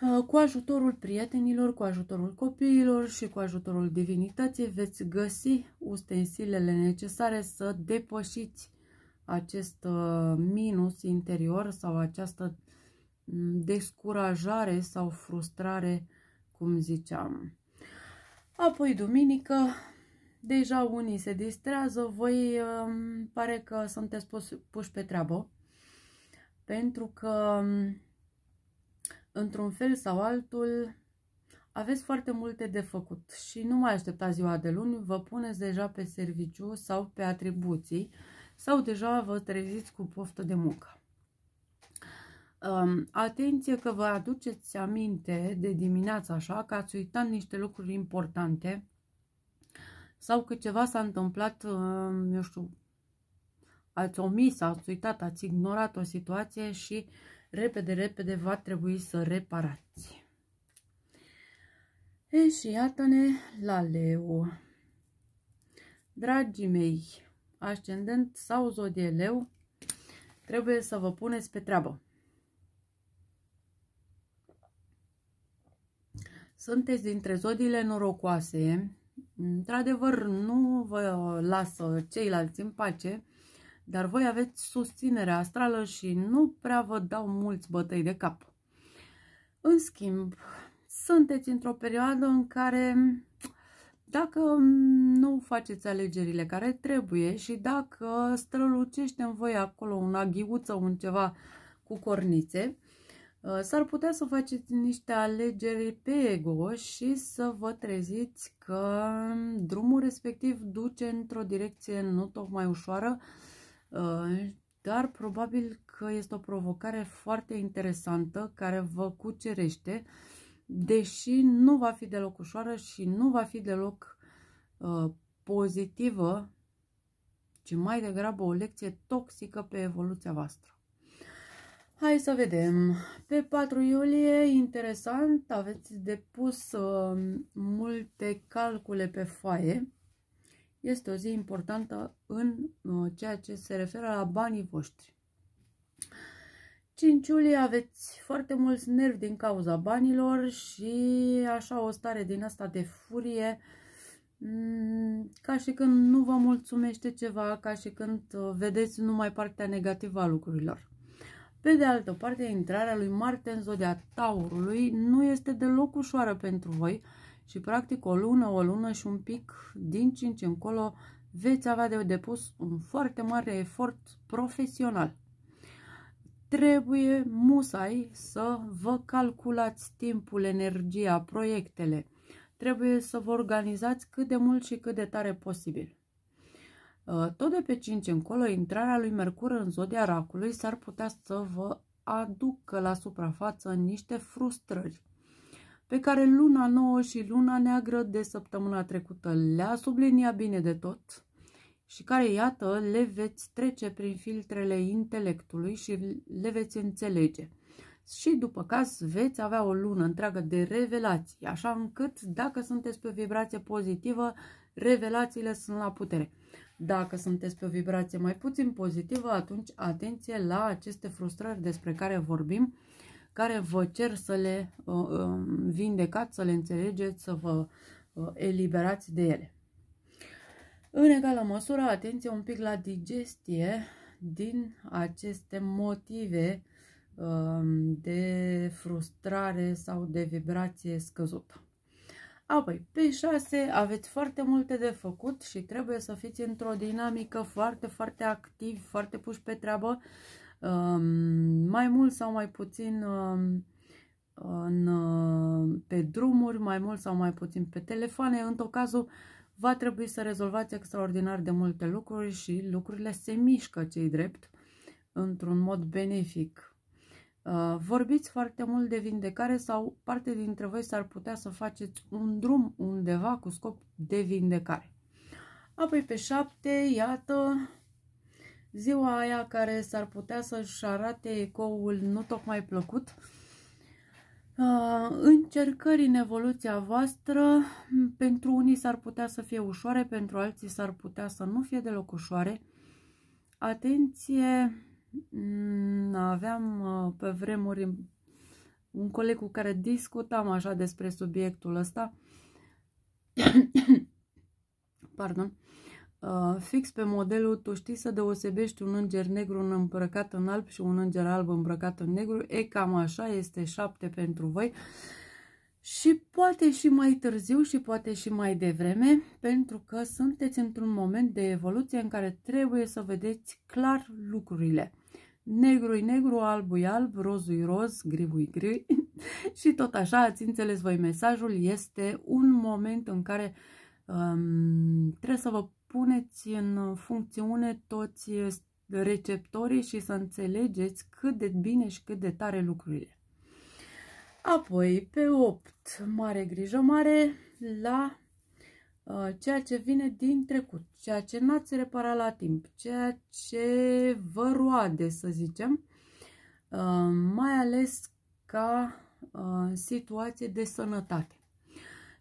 Uh, cu ajutorul prietenilor, cu ajutorul copiilor și cu ajutorul divinității veți găsi ustensilele necesare să depășiți acest uh, minus interior sau această mm, descurajare sau frustrare, cum ziceam. Apoi, duminică, deja unii se distrează, voi um, pare că sunteți puși pe treabă, pentru că um, într-un fel sau altul, aveți foarte multe de făcut și nu mai așteptați ziua de luni, vă puneți deja pe serviciu sau pe atribuții sau deja vă treziți cu poftă de muncă. Atenție că vă aduceți aminte de dimineața așa că ați uitat niște lucruri importante sau că ceva s-a întâmplat, eu știu, ați omis, ați uitat, ați ignorat o situație și uh, repede, repede va trebui să reparați. E și iată-ne la Leu, Dragii mei, ascendent sau zodie Leu, trebuie să vă puneți pe treabă. Sunteți dintre zodiile norocoase. Într-adevăr, nu vă lasă ceilalți în pace dar voi aveți susținere astrală și nu prea vă dau mulți bătăi de cap. În schimb, sunteți într-o perioadă în care dacă nu faceți alegerile care trebuie și dacă strălucește în voi acolo un aghiuță, un ceva cu cornițe, uh, s-ar putea să faceți niște alegeri pe ego și să vă treziți că drumul respectiv duce într-o direcție nu tocmai ușoară Uh, dar probabil că este o provocare foarte interesantă care vă cucerește, deși nu va fi deloc ușoară și nu va fi deloc uh, pozitivă, ci mai degrabă o lecție toxică pe evoluția voastră. Hai să vedem. Pe 4 iulie, interesant, aveți depus uh, multe calcule pe foaie este o zi importantă în uh, ceea ce se referă la banii voștri. 5 iulie aveți foarte mulți nervi din cauza banilor și așa o stare din asta de furie, mm, ca și când nu vă mulțumește ceva, ca și când uh, vedeți numai partea negativă a lucrurilor. Pe de altă parte, intrarea lui Marte în zodia Taurului nu este deloc ușoară pentru voi, și practic o lună, o lună și un pic din cinci încolo veți avea de depus un foarte mare efort profesional. Trebuie musai să vă calculați timpul, energia, proiectele. Trebuie să vă organizați cât de mult și cât de tare posibil. Uh, tot de pe 5 încolo, intrarea lui Mercur în zodia racului s-ar putea să vă aducă la suprafață niște frustrări pe care luna nouă și luna neagră de săptămâna trecută le-a subliniat bine de tot și care, iată, le veți trece prin filtrele intelectului și le veți înțelege. Și după caz veți avea o lună întreagă de revelații, așa încât dacă sunteți pe o vibrație pozitivă, revelațiile sunt la putere. Dacă sunteți pe o vibrație mai puțin pozitivă, atunci atenție la aceste frustrări despre care vorbim, care vă cer să le uh, uh, vindecați, să le înțelegeți, să vă uh, eliberați de ele. În egală măsură, atenție un pic la digestie din aceste motive um, de frustrare sau de vibrație scăzută. Apoi, pe 6 aveți foarte multe de făcut și trebuie să fiți într-o dinamică foarte, foarte activ, foarte puși pe treabă mai mult sau mai puțin în, pe drumuri, mai mult sau mai puțin pe telefoane. În tot cazul, va trebui să rezolvați extraordinar de multe lucruri și lucrurile se mișcă, cei drept, într-un mod benefic. Uh, vorbiți foarte mult de vindecare sau parte dintre voi s-ar putea să faceți un drum undeva cu scop de vindecare. Apoi pe șapte, iată, ziua aia care s-ar putea să-și arate ecoul nu tocmai plăcut. Ah, încercări în evoluția voastră, pentru unii s-ar putea să fie ușoare, pentru alții s-ar putea să nu fie deloc ușoare. Atenție, mm, aveam ah, pe vremuri un coleg cu care discutam așa despre subiectul ăsta. Pardon. Uh, fix pe modelul, tu știi să deosebești un înger negru îmbrăcat în alb și un înger alb îmbrăcat în negru. E cam așa, este șapte pentru voi. Și poate și mai târziu și poate și mai devreme, pentru că sunteți într-un moment de evoluție în care trebuie să vedeți clar lucrurile. Negru-i negru, albu-i alb, rozul-i roz, grivui gri. și tot așa, ați înțeles voi mesajul, este un moment în care um, trebuie să vă puneți în uh, funcțiune toți uh, receptorii și să înțelegeți cât de bine și cât de tare lucrurile. Apoi, pe 8, mare grijă mare la uh, ceea ce vine din trecut, ceea ce n-ați reparat la timp, ceea ce vă roade, să zicem, uh, mai ales ca uh, situație de sănătate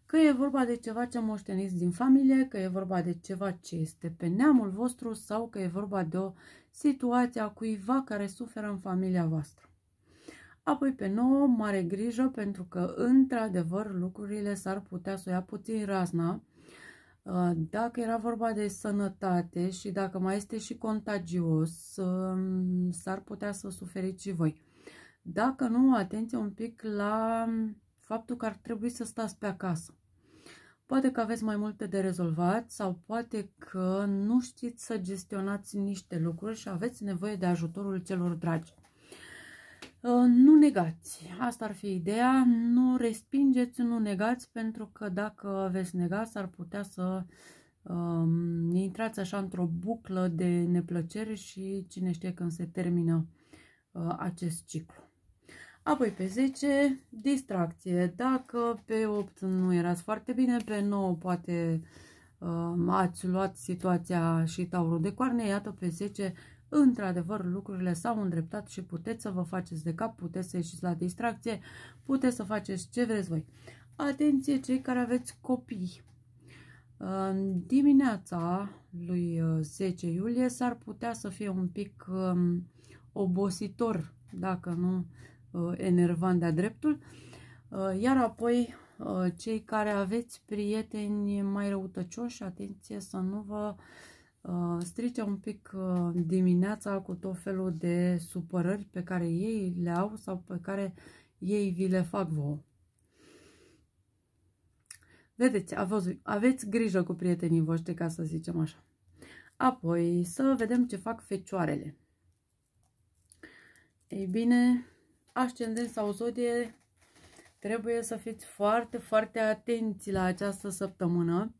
că e vorba de ceva ce moșteniți din familie, că e vorba de ceva ce este pe neamul vostru sau că e vorba de o situație a cuiva care suferă în familia voastră. Apoi pe nouă, mare grijă pentru că într-adevăr lucrurile s-ar putea să o ia puțin razna. Uh, dacă era vorba de sănătate și dacă mai este și contagios, um, s-ar putea să suferiți și voi. Dacă nu, atenție un pic la faptul că ar trebui să stați pe acasă. Poate că aveți mai multe de rezolvat sau poate că nu știți să gestionați niște lucruri și aveți nevoie de ajutorul celor dragi. Ă, nu negați, asta ar fi ideea, nu respingeți, nu negați, pentru că dacă veți nega s-ar putea să um, intrați așa într-o buclă de neplăcere și cine știe când se termină uh, acest ciclu. Apoi pe 10, distracție. Dacă pe 8 nu erați foarte bine, pe 9 poate uh, ați luat situația și taurul de coarne, iată pe 10 într-adevăr lucrurile s-au îndreptat și puteți să vă faceți de cap, puteți să ieșiți la distracție, puteți să faceți ce vreți voi. Atenție cei care aveți copii! În dimineața lui 10 uh, iulie s-ar putea să fie un pic um, obositor dacă nu Uh, enervant de-a dreptul. Uh, iar apoi, uh, cei care aveți prieteni mai răutăcioși, atenție să nu vă strice un pic dimineața cu tot felul de supărări pe care ei le au sau pe care ei vi le fac vouă. Vedeți, aveți grijă cu prietenii voștri, ca să zicem așa. Apoi, să vedem ce fac fecioarele. Ei bine, ascendent sau zodie, trebuie să fiți foarte, foarte atenți la această săptămână.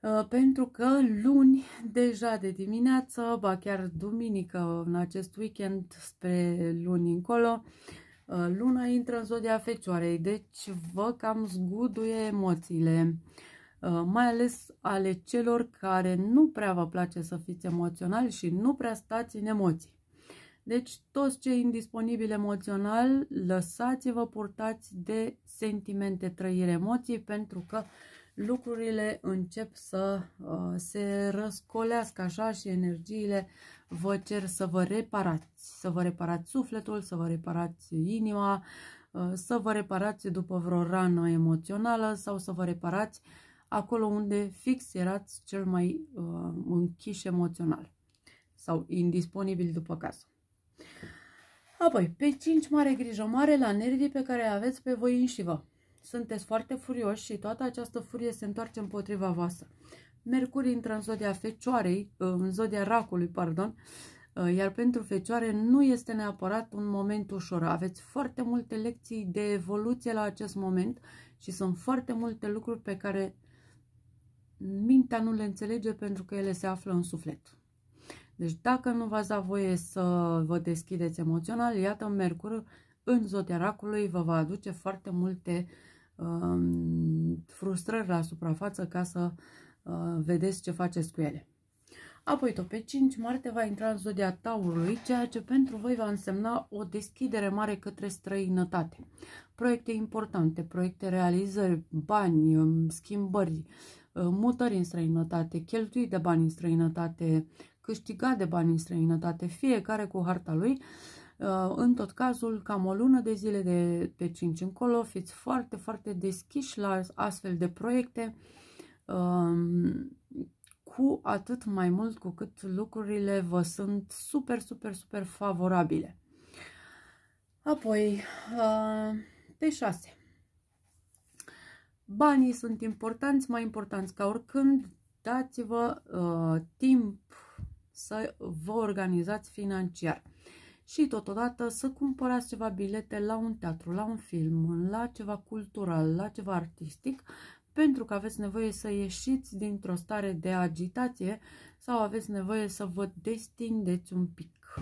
Uh, pentru că luni, deja de dimineață, ba chiar duminică în acest weekend, spre luni încolo, uh, luna intră în zodia fecioarei, deci vă cam zguduie emoțiile, uh, mai ales ale celor care nu prea vă place să fiți emoționali și nu prea stați în emoții. Deci, toți cei indisponibili emoțional, lăsați-vă purtați de sentimente, trăire, emoții, pentru că lucrurile încep să uh, se răscolească așa și energiile vă cer să vă reparați, să vă reparați sufletul, să vă reparați inima, uh, să vă reparați după vreo rană emoțională sau să vă reparați acolo unde fix erați cel mai uh, închiși emoțional sau indisponibil după caz. Apoi, pe 5 mare grijă mare la nervii pe care aveți pe voi înși vă. Sunteți foarte furioși și toată această furie se întoarce împotriva voastră. Mercur intră în zodia fecioarei, uh, în zodia racului, pardon, uh, iar pentru fecioare nu este neapărat un moment ușor. Aveți foarte multe lecții de evoluție la acest moment și sunt foarte multe lucruri pe care mintea nu le înțelege pentru că ele se află în suflet. Deci dacă nu v-ați dat voie să vă deschideți emoțional, iată, Mercur în zodia racului vă va aduce foarte multe um, frustrări la suprafață ca să uh, vedeți ce faceți cu ele. Apoi tot pe 5 martie va intra în zodia taurului, ceea ce pentru voi va însemna o deschidere mare către străinătate. Proiecte importante, proiecte realizări, bani, um, schimbări, uh, mutări în străinătate, cheltui de bani în străinătate, câștigat de bani în străinătate, fiecare cu harta lui. Uh, în tot cazul, cam o lună de zile de pe 5 încolo, fiți foarte, foarte deschiși la astfel de proiecte, um, cu atât mai mult cu cât lucrurile vă sunt super, super, super favorabile. Apoi, uh, pe 6. Banii sunt importanți, mai importanți ca oricând. Dați-vă uh, timp să vă organizați financiar și totodată să cumpărați ceva bilete la un teatru, la un film, la ceva cultural, la ceva artistic, pentru că aveți nevoie să ieșiți dintr-o stare de agitație sau aveți nevoie să vă destindeți un pic.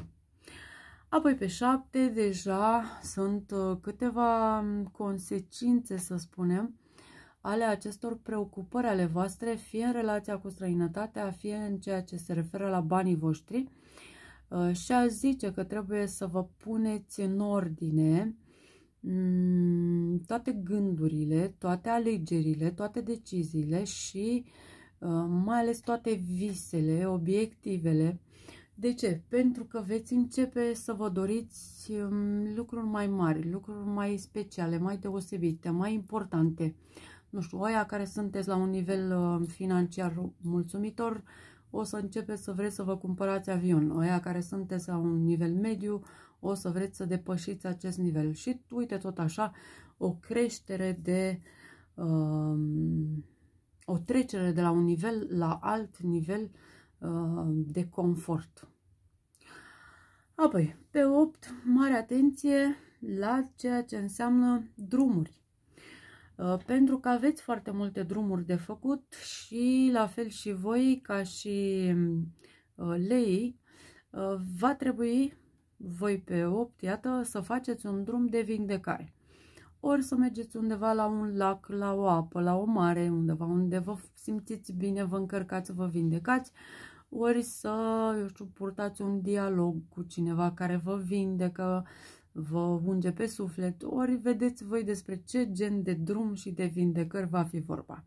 Apoi pe șapte deja sunt uh, câteva um, consecințe, să spunem, ale acestor preocupări ale voastre, fie în relația cu străinătatea, fie în ceea ce se referă la banii voștri uh, și aș zice că trebuie să vă puneți în ordine mm, toate gândurile, toate alegerile, toate deciziile și uh, mai ales toate visele, obiectivele. De ce? Pentru că veți începe să vă doriți um, lucruri mai mari, lucruri mai speciale, mai deosebite, mai importante, nu știu, aia care sunteți la un nivel uh, financiar mulțumitor, o să începeți să vreți să vă cumpărați avion. oia care sunteți la un nivel mediu, o să vreți să depășiți acest nivel. Și uite tot așa, o creștere de... Um, o trecere de la un nivel la alt nivel uh, de confort. Apoi, pe 8, mare atenție la ceea ce înseamnă drumuri. Uh, pentru că aveți foarte multe drumuri de făcut și la fel și voi ca și uh, lei uh, va trebui voi pe 8, iată, să faceți un drum de vindecare. Ori să mergeți undeva la un lac, la o apă, la o mare, undeva unde vă simțiți bine, vă încărcați, vă vindecați, ori să, eu știu, purtați un dialog cu cineva care vă vindecă, vă unge pe suflet, ori vedeți voi despre ce gen de drum și de vindecări va fi vorba.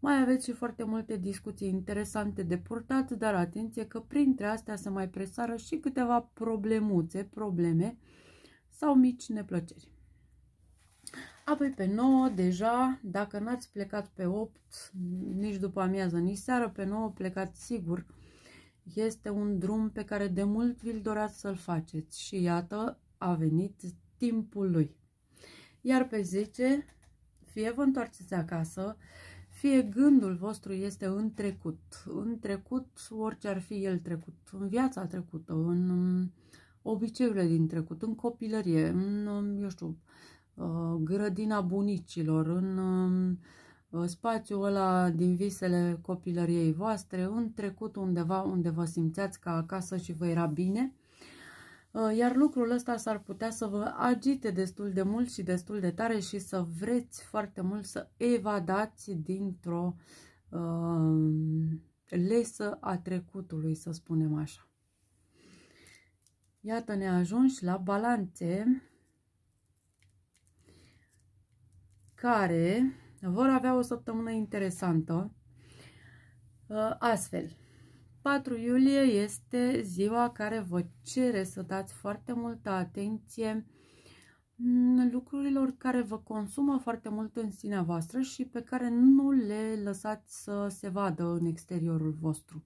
Mai aveți și foarte multe discuții interesante de purtat, dar atenție că printre astea se mai presară și câteva problemuțe, probleme sau mici neplăceri. Apoi pe 9 deja, dacă n-ați plecat pe 8, nici după amiază, nici seară, pe 9 plecați sigur. Este un drum pe care de mult vi-l doreați să-l faceți și iată, a venit timpul lui. Iar pe 10, fie vă întoarceți acasă, fie gândul vostru este în trecut, în trecut, orice ar fi el trecut, în viața trecută, în um, obiceiurile din trecut, în copilărie, în, um, eu știu, uh, grădina bunicilor, în um, uh, spațiul ăla din visele copilăriei voastre, în trecut undeva unde vă simțeați ca acasă și vă era bine, Uh, iar lucrul ăsta s-ar putea să vă agite destul de mult și destul de tare și să vreți foarte mult să evadați dintr-o uh, lesă a trecutului, să spunem așa. Iată ne ajungi la balanțe care vor avea o săptămână interesantă. Uh, astfel, 4 iulie este ziua care vă cere să dați foarte multă atenție lucrurilor care vă consumă foarte mult în sinea voastră și pe care nu le lăsați să se vadă în exteriorul vostru.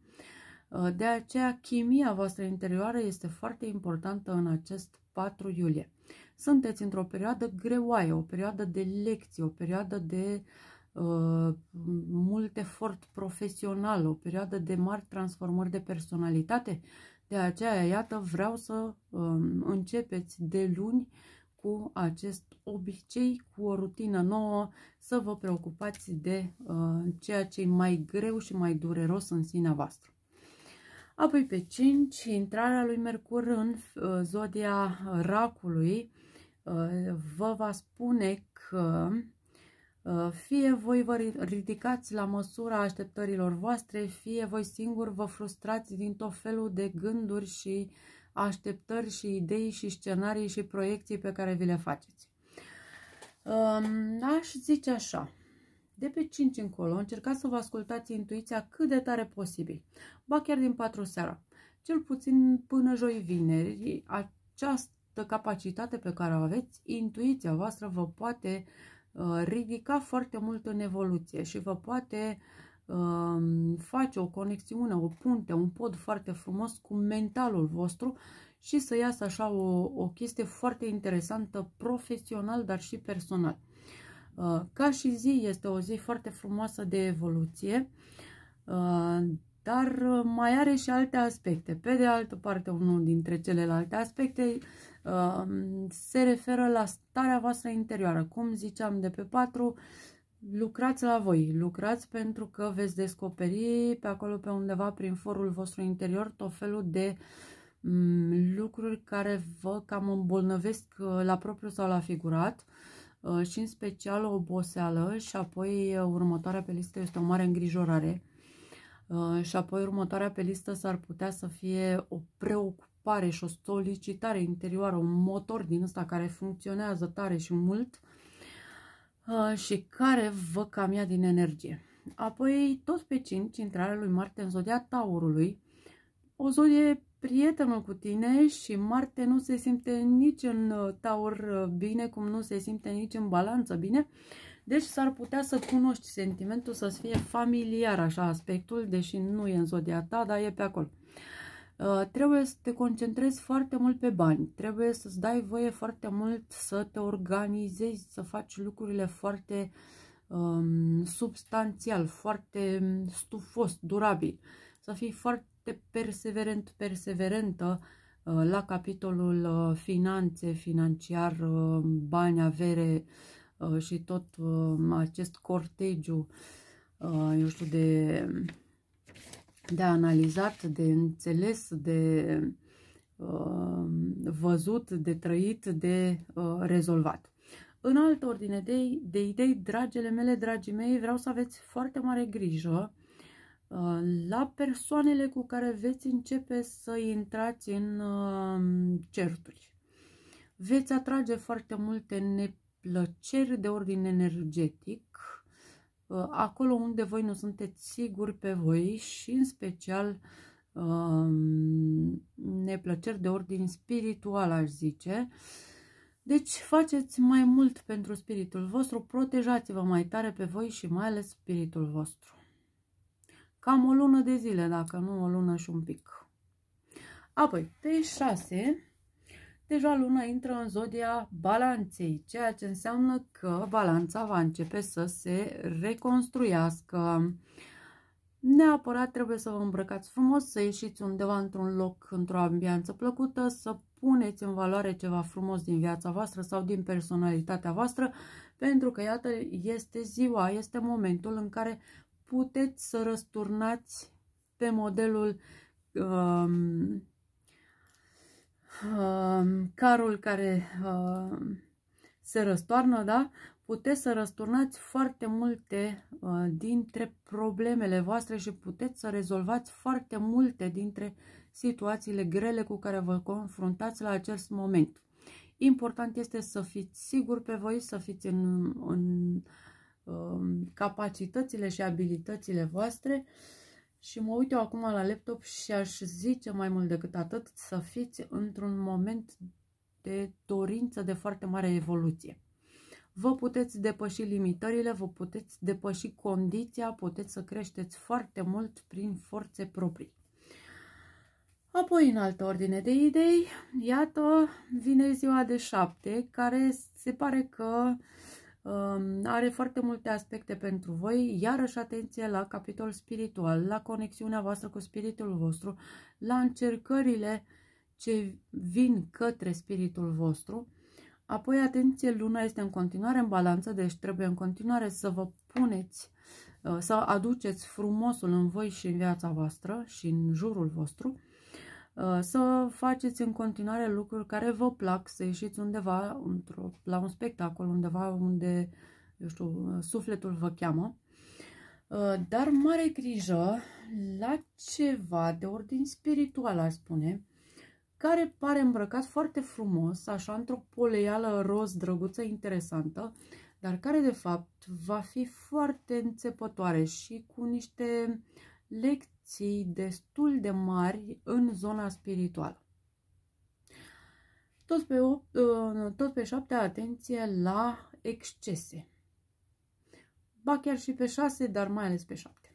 De aceea, chimia voastră interioară este foarte importantă în acest 4 iulie. Sunteți într-o perioadă greoaie, o perioadă de lecții, o perioadă de uh, Uh, mult efort profesional, o perioadă de mari transformări de personalitate. De aceea, iată, vreau să um, începeți de luni cu acest obicei, cu o rutină nouă, să vă preocupați de uh, ceea ce e mai greu și mai dureros în sinea voastră. Apoi pe 5, intrarea lui Mercur în uh, zodia racului vă va spune că Uh, fie voi vă ridicați la măsura așteptărilor voastre, fie voi singuri vă frustrați din tot felul de gânduri și așteptări și idei și scenarii și proiecții pe care vi le faceți. Um, aș zice așa, de pe 5 încolo încercați să vă ascultați intuiția cât de tare posibil, ba chiar din 4 seara, cel puțin până joi-vineri, această capacitate pe care o aveți, intuiția voastră vă poate uh, Uh, ridica foarte mult în evoluție și vă poate um, face o conexiune, o punte, un pod foarte frumos cu mentalul vostru și să iasă așa o, o chestie foarte interesantă profesional, dar și personal. Uh, ca și zi, este o zi foarte frumoasă de evoluție, uh, dar mai are și alte aspecte. Pe de altă parte, unul dintre celelalte aspecte se referă la starea voastră interioară. Cum ziceam de pe 4, lucrați la voi, lucrați pentru că veți descoperi pe acolo, pe undeva, prin forul vostru interior, tot felul de mm, lucruri care vă cam îmbolnăvesc uh, la propriu sau la figurat uh, și în special o oboseală și apoi uh, următoarea pe listă este o mare îngrijorare și apoi următoarea pe listă s-ar putea să fie o preocupare pare și o solicitare interioară, un motor din ăsta care funcționează tare și mult uh, și care vă cam ia din energie. Apoi, tot pe 5, intrarea lui Marte în zodia Taurului, o zodie prietenă cu tine și Marte nu se simte nici în uh, Taur uh, bine, cum nu se simte nici în balanță bine, deci s-ar putea să cunoști sentimentul, să-ți fie familiar așa aspectul, deși nu e în zodia ta, dar e pe acolo. Uh, trebuie să te concentrezi foarte mult pe bani, trebuie să-ți dai voie foarte mult să te organizezi, să faci lucrurile foarte um, substanțial, foarte um, stufos, durabil, să fii foarte perseverent, perseverentă uh, la capitolul uh, finanțe, financiar, uh, bani, avere uh, și tot uh, acest cortegiu, eu știu, de um, de analizat, de înțeles, de uh, văzut, de trăit, de uh, rezolvat. În altă ordine de, de idei, dragele mele, dragii mei, vreau să aveți foarte mare grijă uh, la persoanele cu care veți începe să intrați în uh, certuri. Veți atrage foarte multe neplăceri de ordin energetic, Uh, acolo unde voi nu sunteți siguri pe voi și în special um, neplăceri de ordin spiritual, aș zice. Deci faceți mai mult pentru spiritul vostru, protejați-vă mai tare pe voi și mai ales spiritul vostru. Cam o lună de zile, dacă nu o lună și un pic. Apoi, 36 deja luna intră în zodia balanței, ceea ce înseamnă că balanța va începe să se reconstruiască. Neapărat trebuie să vă îmbrăcați frumos, să ieșiți undeva într-un loc, într-o ambianță plăcută, să puneți în valoare ceva frumos din viața voastră sau din personalitatea voastră, pentru că, iată, este ziua, este momentul în care puteți să răsturnați pe modelul um, Ehm, carul care ehm, se răstoarnă, da? Puteți să răsturnați foarte multe uh, dintre problemele voastre și puteți să rezolvați foarte multe dintre situațiile grele cu care vă confruntați la acest moment. Important este să fiți siguri pe voi, să fiți în, în uh, capacitățile și abilitățile voastre uh, și mă uit eu acum la laptop și aș zice mai mult decât atât să fiți într-un moment de dorință de foarte mare evoluție. Vă puteți depăși limitările, vă puteți depăși condiția, puteți să creșteți foarte mult prin forțe proprii. Apoi, în altă ordine de idei, iată, vine ziua de șapte, care se pare că uh, are foarte multe aspecte pentru voi, iarăși atenție la capitol spiritual, la conexiunea voastră cu spiritul vostru, la încercările ce vin către spiritul vostru. Apoi, atenție, luna este în continuare în balanță, deci trebuie în continuare să vă puneți, uh, să aduceți frumosul în voi și în viața voastră și în jurul vostru. Uh, să faceți în continuare lucruri care vă plac, să ieșiți undeva la un spectacol, undeva unde, eu știu, uh, sufletul vă cheamă, uh, dar mare grijă la ceva de ordin spiritual, aș spune, care pare îmbrăcat foarte frumos, așa într-o poleială roz drăguță, interesantă, dar care de fapt va fi foarte înțepătoare și cu niște lecții destul de mari în zona spirituală. Tot pe, 8, ă, tot pe 7, atenție la excese. Ba chiar și pe 6, dar mai ales pe 7.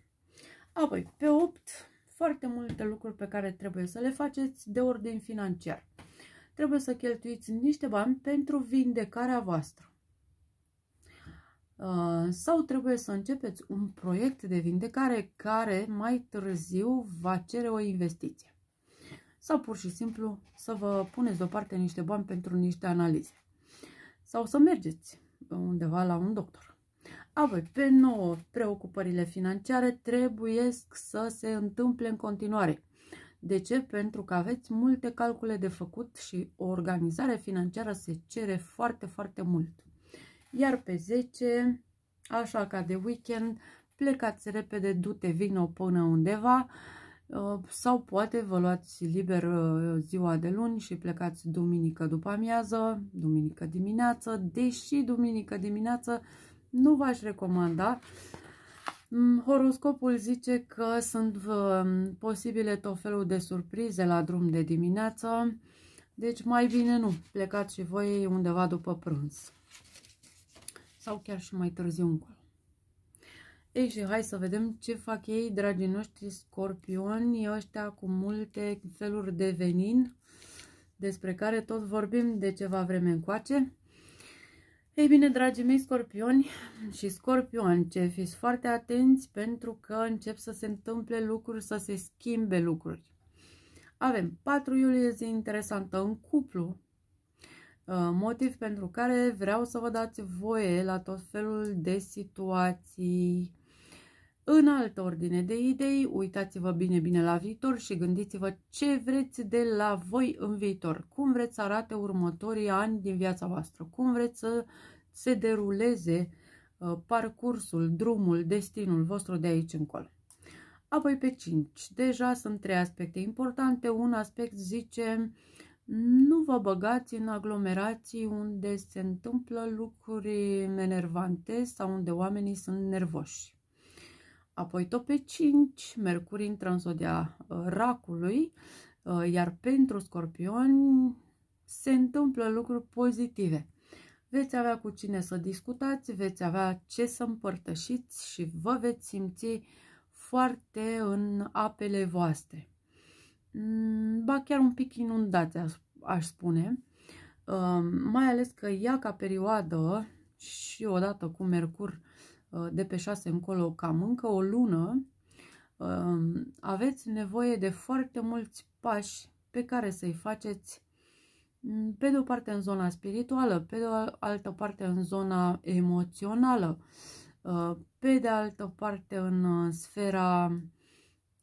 Apoi, pe 8, foarte multe lucruri pe care trebuie să le faceți de ordin financiar. Trebuie să cheltuiți niște bani pentru vindecarea voastră. Uh, sau trebuie să începeți un proiect de vindecare care mai târziu va cere o investiție. Sau pur și simplu să vă puneți deoparte niște bani pentru niște analize. Sau să mergeți undeva la un doctor. Apoi, pe nouă, preocupările financiare trebuie să se întâmple în continuare. De ce? Pentru că aveți multe calcule de făcut și o organizare financiară se cere foarte, foarte mult. Iar pe 10, așa ca de weekend, plecați repede, du-te, vino până undeva uh, sau poate vă luați liber uh, ziua de luni și plecați duminică după amiază, duminică dimineață, deși duminică dimineață nu v-aș recomanda. Mm, horoscopul zice că sunt um, posibile tot felul de surprize la drum de dimineață, deci mai bine nu, plecați și voi undeva după prânz sau chiar și mai târziu încolo. Ei și hai să vedem ce fac ei, dragii noștri scorpioni, ăștia cu multe feluri de venin, despre care tot vorbim de ceva vreme încoace. Ei bine, dragii mei scorpioni și scorpionce, fiți foarte atenți pentru că încep să se întâmple lucruri, să se schimbe lucruri. Avem 4 iulie zi interesantă în cuplu, Uh, motiv pentru care vreau să vă dați voie la tot felul de situații. În altă ordine de idei, uitați-vă bine bine la viitor și gândiți-vă ce vreți de la voi în viitor. Cum vreți să arate următorii ani din viața voastră? Cum vreți să se deruleze uh, parcursul, drumul, destinul vostru de aici încolo? Apoi pe 5. Deja sunt trei aspecte importante. Un aspect zice uh, nu vă băgați în aglomerații unde se întâmplă lucruri enervante sau unde oamenii sunt nervoși. Apoi tot pe 5, Mercur intră în zodia uh, racului, uh, iar pentru scorpioni se întâmplă lucruri pozitive. Veți avea cu cine să discutați, veți avea ce să împărtășiți și vă veți simți foarte în apele voastre. Mm, ba chiar un pic inundați, aș spune. Um, mai ales că ea ca perioadă și odată cu Mercur uh, de pe 6 încolo, cam încă o lună, um, aveți nevoie de foarte mulți pași pe care să-i faceți mm, pe de o parte în zona spirituală, pe de o altă parte în zona emoțională, uh, pe de altă parte în uh, sfera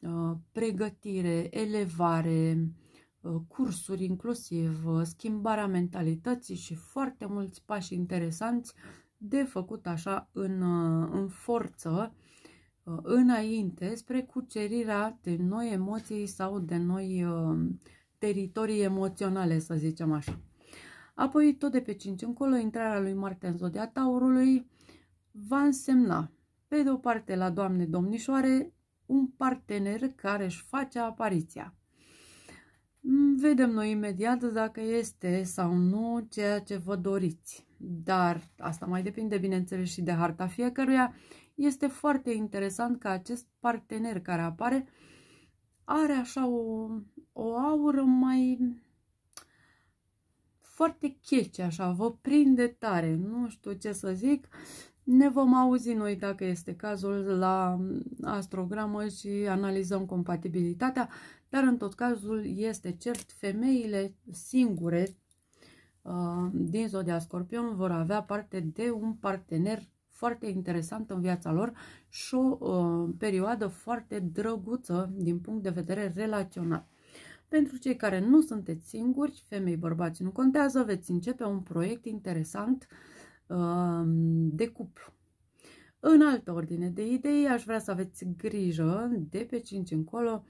Uh, pregătire, elevare, uh, cursuri inclusiv, uh, schimbarea mentalității și foarte mulți pași interesanți de făcut așa în, în forță înainte spre cucerirea de noi emoții sau de noi teritorii emoționale, să zicem așa. Apoi, tot de pe 5 încolo, intrarea lui Marte în zodia Taurului va însemna, pe de o parte, la Doamne Domnișoare, un partener care își face apariția. Mm, vedem noi imediat dacă este sau nu ceea ce vă doriți, dar asta mai depinde, bineînțeles, și de harta fiecăruia. Este foarte interesant că acest partener care apare are așa o, o aură mai foarte chece, așa, vă prinde tare, nu știu ce să zic, ne vom auzi noi, dacă este cazul, la mm, astrogramă și analizăm compatibilitatea, dar în tot cazul este cert, femeile singure uh, din Zodia Scorpion vor avea parte de un partener foarte interesant în viața lor și o uh, perioadă foarte drăguță din punct de vedere relațional. Pentru cei care nu sunteți singuri, femei, bărbați, nu contează, veți începe un proiect interesant uh, de cuplu. În altă ordine de idei, aș vrea să aveți grijă de pe 5 încolo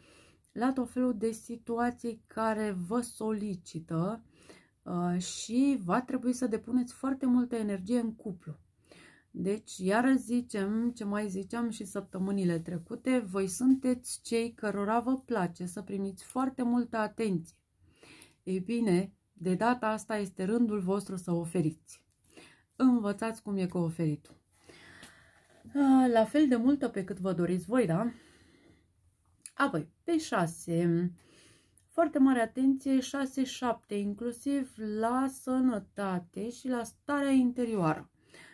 la tot felul de situații care vă solicită uh, și va trebui să depuneți foarte multă energie în cuplu. Deci, iară zicem ce mai ziceam și săptămânile trecute, voi sunteți cei cărora vă place să primiți foarte multă atenție. Ei bine, de data asta este rândul vostru să oferiți învățați cum e cu oferitul. La fel de multă pe cât vă doriți voi, da? Apoi, pe 6, foarte mare atenție, 6-7, inclusiv la sănătate și la starea interioară.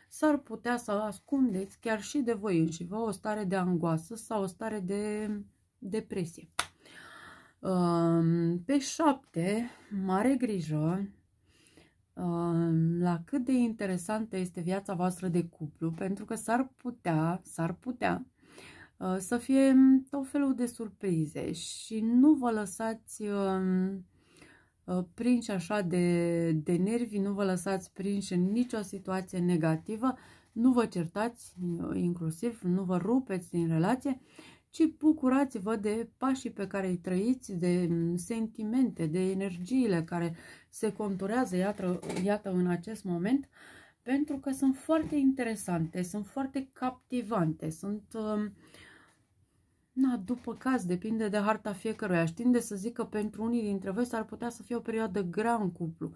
S-ar putea să ascundeți chiar și de voi înși vă o stare de angoasă sau o stare de depresie. Pe 7, mare grijă, la cât de interesantă este viața voastră de cuplu, pentru că s-ar putea, s-ar putea uh, să fie tot felul de surprize și nu vă lăsați um, uh, prinși așa de, de nervi, nu vă lăsați prinși în nicio situație negativă, nu vă certați uh, inclusiv, nu vă rupeți din relație ci bucurați-vă de pașii pe care îi trăiți, de mm, sentimente, de energiile care se conturează, iată, iată în acest moment, pentru că sunt foarte interesante, sunt foarte captivante, sunt... Um, na, după caz, depinde de harta fiecăruia. Știinde să zic că pentru unii dintre voi s-ar putea să fie o perioadă grea în cuplu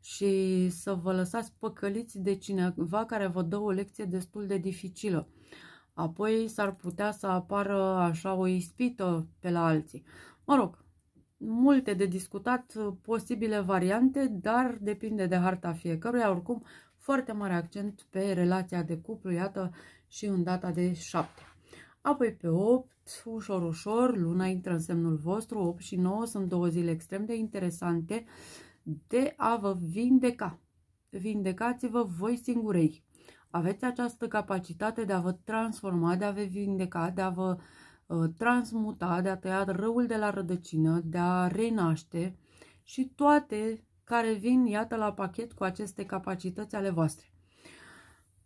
și să vă lăsați păcăliți de cineva care vă dă o lecție destul de dificilă. Uh, Apoi s-ar putea să apară așa o ispită pe la alții. Mă rog, multe de discutat, uh, posibile variante, dar depinde de harta fiecăruia. Oricum, foarte mare accent pe relația de cuplu, iată, și în data de 7. Apoi pe 8, ușor, ușor, luna intră în semnul vostru, 8 și 9 sunt două zile extrem de interesante de a vă vindeca. Vindecați-vă voi singurei. Aveți această capacitate de a vă transforma, de a vă vindeca, de a vă uh, transmuta, de a tăia răul de la rădăcină, de a renaște și toate care vin, iată, la pachet cu aceste capacități ale voastre.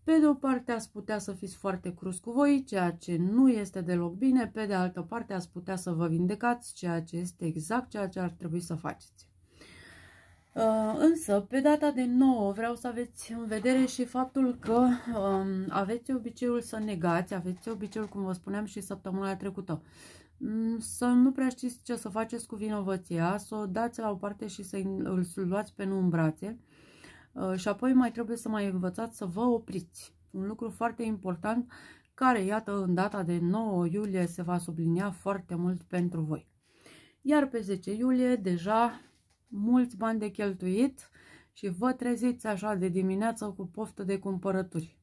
Pe de o parte ați putea să fiți foarte cruz cu voi, ceea ce nu este deloc bine, pe de altă parte ați putea să vă vindecați, ceea ce este exact ceea ce ar trebui să faceți. Uh, însă, pe data de 9 vreau să aveți în vedere și faptul că um, aveți obiceiul să negați, aveți obiceiul, cum vă spuneam și săptămâna trecută, mm, să nu prea știți ce să faceți cu vinovăția, să o dați la o parte și să îl luați pe nu în brațe uh, și apoi mai trebuie să mai învățați să vă opriți. Un lucru foarte important care, iată, în data de 9 iulie se va sublinia foarte mult pentru voi. Iar pe 10 iulie deja mulți bani de cheltuit și vă treziți așa de dimineață cu poftă de cumpărături.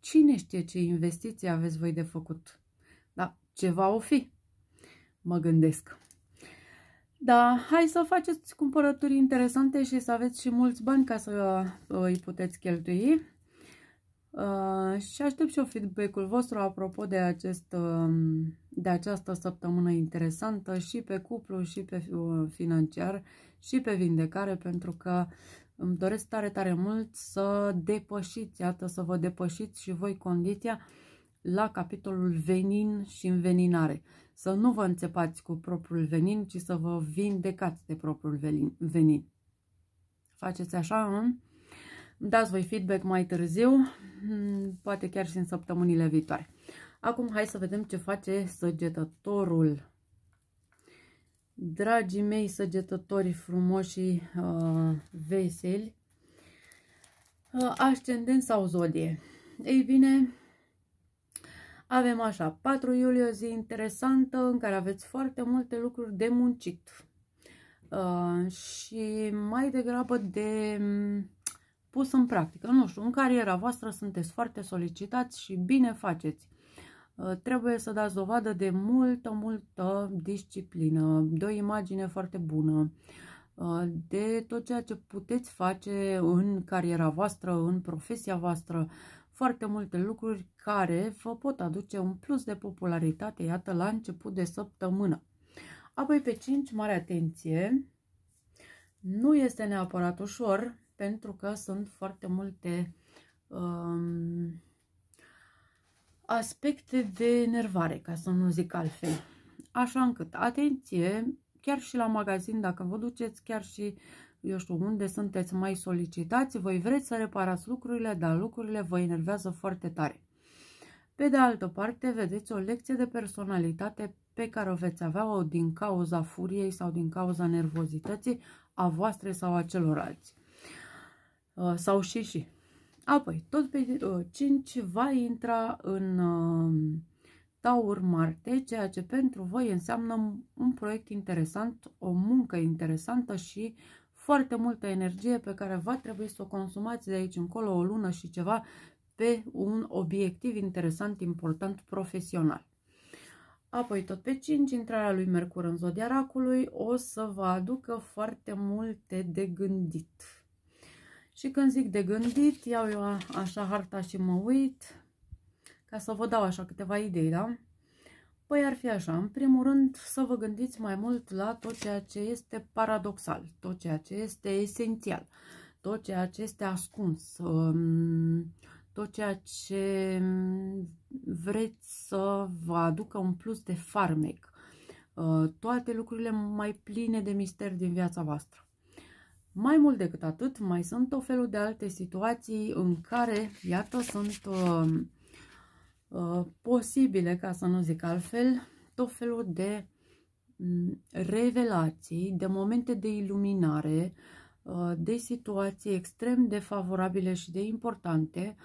Cine știe ce investiții aveți voi de făcut? Da, ceva o fi, mă gândesc. Da, hai să faceți cumpărături interesante și să aveți și mulți bani ca să uh, îi puteți cheltui. Uh, și aștept și eu feedback-ul vostru apropo de, acest, um, de această săptămână interesantă și pe cuplu, și pe uh, financiar, și pe vindecare, pentru că îmi doresc tare, tare mult să depășiți, iată, să vă depășiți și voi condiția la capitolul venin și înveninare. Să nu vă înțepați cu propriul venin, ci să vă vindecați de propriul venin. Faceți așa, nu? dați voi feedback mai târziu, hmm, poate chiar și în săptămânile viitoare. Acum hai să vedem ce face săgetătorul. Dragii mei săgetători frumoși și uh, veseli, uh, ascendent sau zodie? Ei bine, avem așa, 4 iulie, o zi interesantă în care aveți foarte multe lucruri de muncit. Uh, și mai degrabă de pus în practică. Nu știu, în cariera voastră sunteți foarte solicitați și bine faceți. Uh, trebuie să dați dovadă de multă, multă disciplină, de o imagine foarte bună, uh, de tot ceea ce puteți face în cariera voastră, în profesia voastră, foarte multe lucruri care vă pot aduce un plus de popularitate, iată, la început de săptămână. Apoi pe 5, mare atenție, nu este neapărat ușor, pentru că sunt foarte multe um, aspecte de enervare, ca să nu zic altfel. Așa încât, atenție, chiar și la magazin, dacă vă duceți, chiar și, eu știu, unde sunteți mai solicitați, voi vreți să reparați lucrurile, dar lucrurile vă enervează foarte tare. Pe de altă parte, vedeți o lecție de personalitate pe care o veți avea-o din cauza furiei sau din cauza nervozității a voastre sau a celorlalți. Uh, sau și și. Apoi, tot pe 5 uh, va intra în um, Taur Marte, ceea ce pentru voi înseamnă un proiect interesant, o muncă interesantă și foarte multă energie pe care va trebui să o consumați de aici încolo o lună și ceva pe un obiectiv interesant, important, profesional. Apoi tot pe 5, intrarea lui Mercur în zodia racului o să vă aducă foarte multe de gândit. Și când zic de gândit, iau eu așa harta și mă uit, ca să vă dau așa câteva idei, da? Păi ar fi așa, în primul rând să vă gândiți mai mult la tot ceea ce este paradoxal, tot ceea ce este esențial, tot ceea ce este ascuns, um, tot ceea ce um, vreți să vă aducă un plus de farmec, uh, toate lucrurile mai pline de mister din viața voastră. Mai mult decât atât, mai sunt o felul de alte situații în care, iată, sunt uh, uh, posibile, ca să nu zic altfel, tot felul de um, revelații, de momente de iluminare, uh, de situații extrem de favorabile și de importante,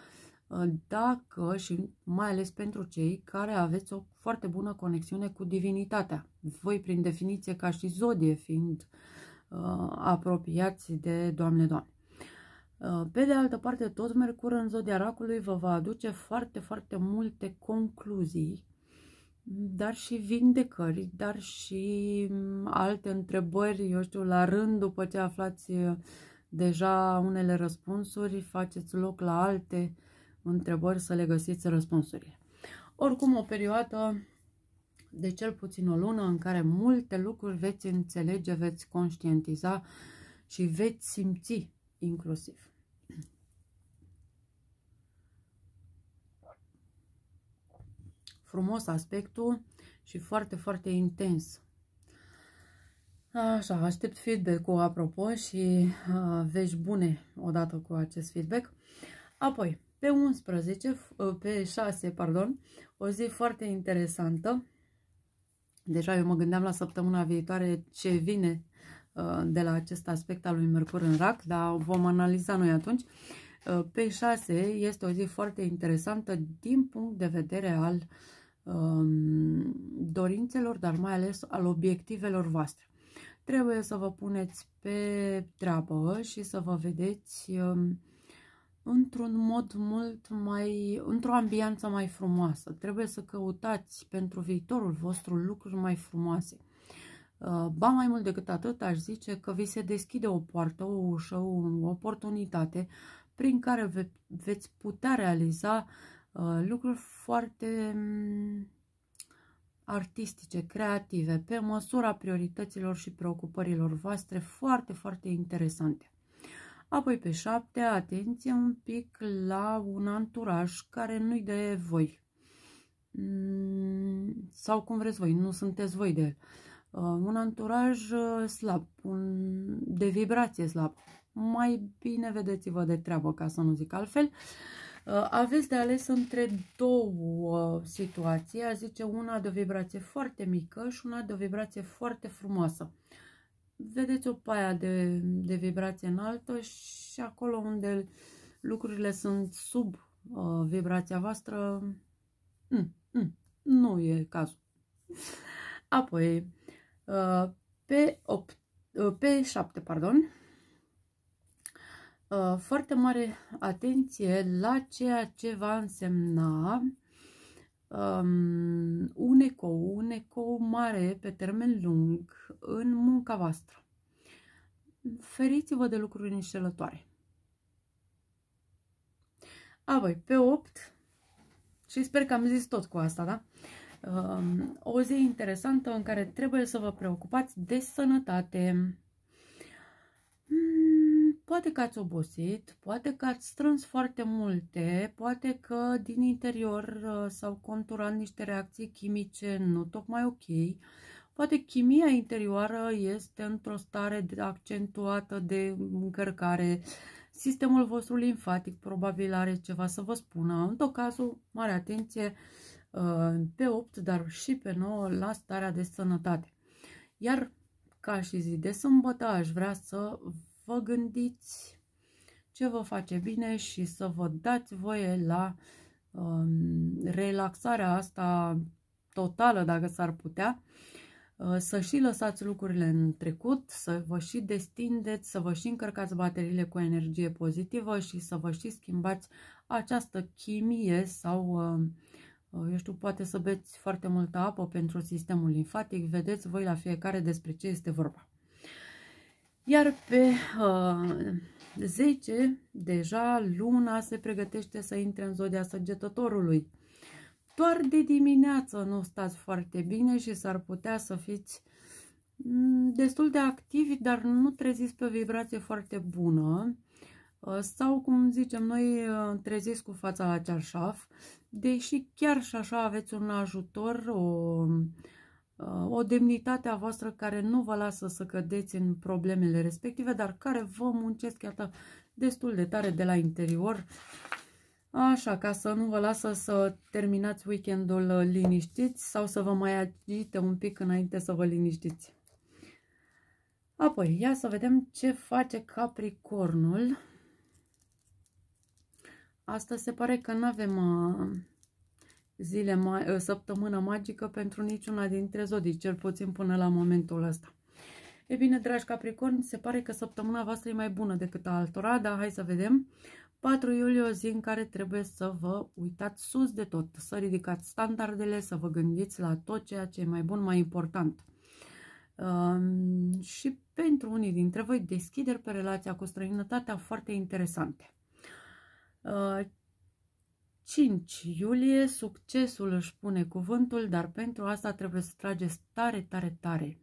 uh, dacă și mai ales pentru cei care aveți o foarte bună conexiune cu divinitatea. Voi, prin definiție, ca și zodie fiind uh, Uh, apropiați de Doamne Doamne. Uh, pe de altă parte, tot Mercur în zodia racului vă va aduce foarte, foarte multe concluzii, dar și vindecări, dar și mm, alte întrebări, eu știu, la rând, după ce aflați uh, deja unele răspunsuri, faceți loc la alte întrebări să le găsiți răspunsurile. Oricum, o perioadă de cel puțin o lună în care multe lucruri veți înțelege, veți conștientiza și veți simți inclusiv. Frumos aspectul și foarte, foarte intens. Așa, aștept feedback-ul apropo și vești bune odată cu acest feedback. Apoi, pe 11, pe 6, pardon, o zi foarte interesantă Deja eu mă gândeam la săptămâna viitoare ce vine uh, de la acest aspect al lui Mercur în rac, dar vom analiza noi atunci. Uh, pe 6 este o zi foarte interesantă din punct de vedere al um, dorințelor, dar mai ales al obiectivelor voastre. Trebuie să vă puneți pe treabă și să vă vedeți um, într-un mod mult mai, într-o ambianță mai frumoasă. Trebuie să căutați pentru viitorul vostru lucruri mai frumoase. Uh, ba mai mult decât atât, aș zice că vi se deschide o poartă, o ușă, o oportunitate prin care ve veți putea realiza uh, lucruri foarte mm, artistice, creative, pe măsura priorităților și preocupărilor voastre, foarte, foarte interesante. Apoi pe șapte, atenție un pic la un anturaj care nu-i de voi. Mm, sau cum vreți voi, nu sunteți voi de el. Uh, un anturaj uh, slab, un, de vibrație slab. Mai bine vedeți-vă de treabă, ca să nu zic altfel. Uh, aveți de ales între două situații, a zice una de o vibrație foarte mică și una de o vibrație foarte frumoasă. Uh, vedeți o paia de, de vibrație înaltă și acolo unde lucrurile sunt sub uh, vibrația voastră, mm, mm, nu e cazul. Apoi, uh, pe, 8, uh, pe 7, pardon, uh, foarte mare atenție la ceea ce va însemna um, un ecou, un ecou mare pe termen lung în munca voastră. Feriți-vă de lucruri înșelătoare. Apoi, pe 8, și sper că am zis tot cu asta, da? Um, o zi interesantă în care trebuie să vă preocupați de sănătate. Mm Poate că ați obosit, poate că ați strâns foarte multe, poate că din interior uh, s-au conturat niște reacții chimice nu tocmai ok, poate chimia interioară este într-o stare accentuată de încărcare, sistemul vostru limfatic probabil are ceva să vă spună. În tot cazul, mare atenție uh, pe 8, dar și pe 9 la starea de sănătate. Iar ca și zi de sâmbătă aș vrea să vă gândiți ce vă face bine și să vă dați voie la um, relaxarea asta totală, dacă s-ar putea, uh, să și lăsați lucrurile în trecut, să vă și destindeți, să vă și încărcați bateriile cu energie pozitivă și să vă și schimbați această chimie sau, um, uh, eu știu, poate să beți foarte multă apă pentru sistemul limfatic. Vedeți voi la fiecare despre ce este vorba. Iar pe uh, 10, deja luna se pregătește să intre în zodia săgetătorului. Doar de dimineață nu stați foarte bine și s-ar putea să fiți mm, destul de activi, dar nu treziți pe o vibrație foarte bună uh, sau, cum zicem noi, uh, treziți cu fața la cearșaf, deși chiar și așa aveți un ajutor, o, Uh, o demnitate a voastră care nu vă lasă să cădeți în problemele respective, dar care vă muncesc iată destul de tare de la interior, așa ca să nu vă lasă să terminați weekendul uh, liniștiți sau să vă mai agite un pic înainte să vă liniștiți. Apoi, ia să vedem ce face Capricornul. Asta se pare că nu avem uh, zile ma ă, săptămână magică pentru niciuna dintre zodii, cel puțin până la momentul ăsta. E bine, dragi Capricorn, se pare că săptămâna voastră e mai bună decât a altora, dar hai să vedem. 4 iulie o zi în care trebuie să vă uitați sus de tot, să ridicați standardele, să vă gândiți la tot ceea ce e mai bun, mai important. Um, și pentru unii dintre voi, deschideri pe relația cu străinătatea foarte interesante. Uh, 5 iulie, succesul își pune cuvântul, dar pentru asta trebuie să trageți tare, tare, tare.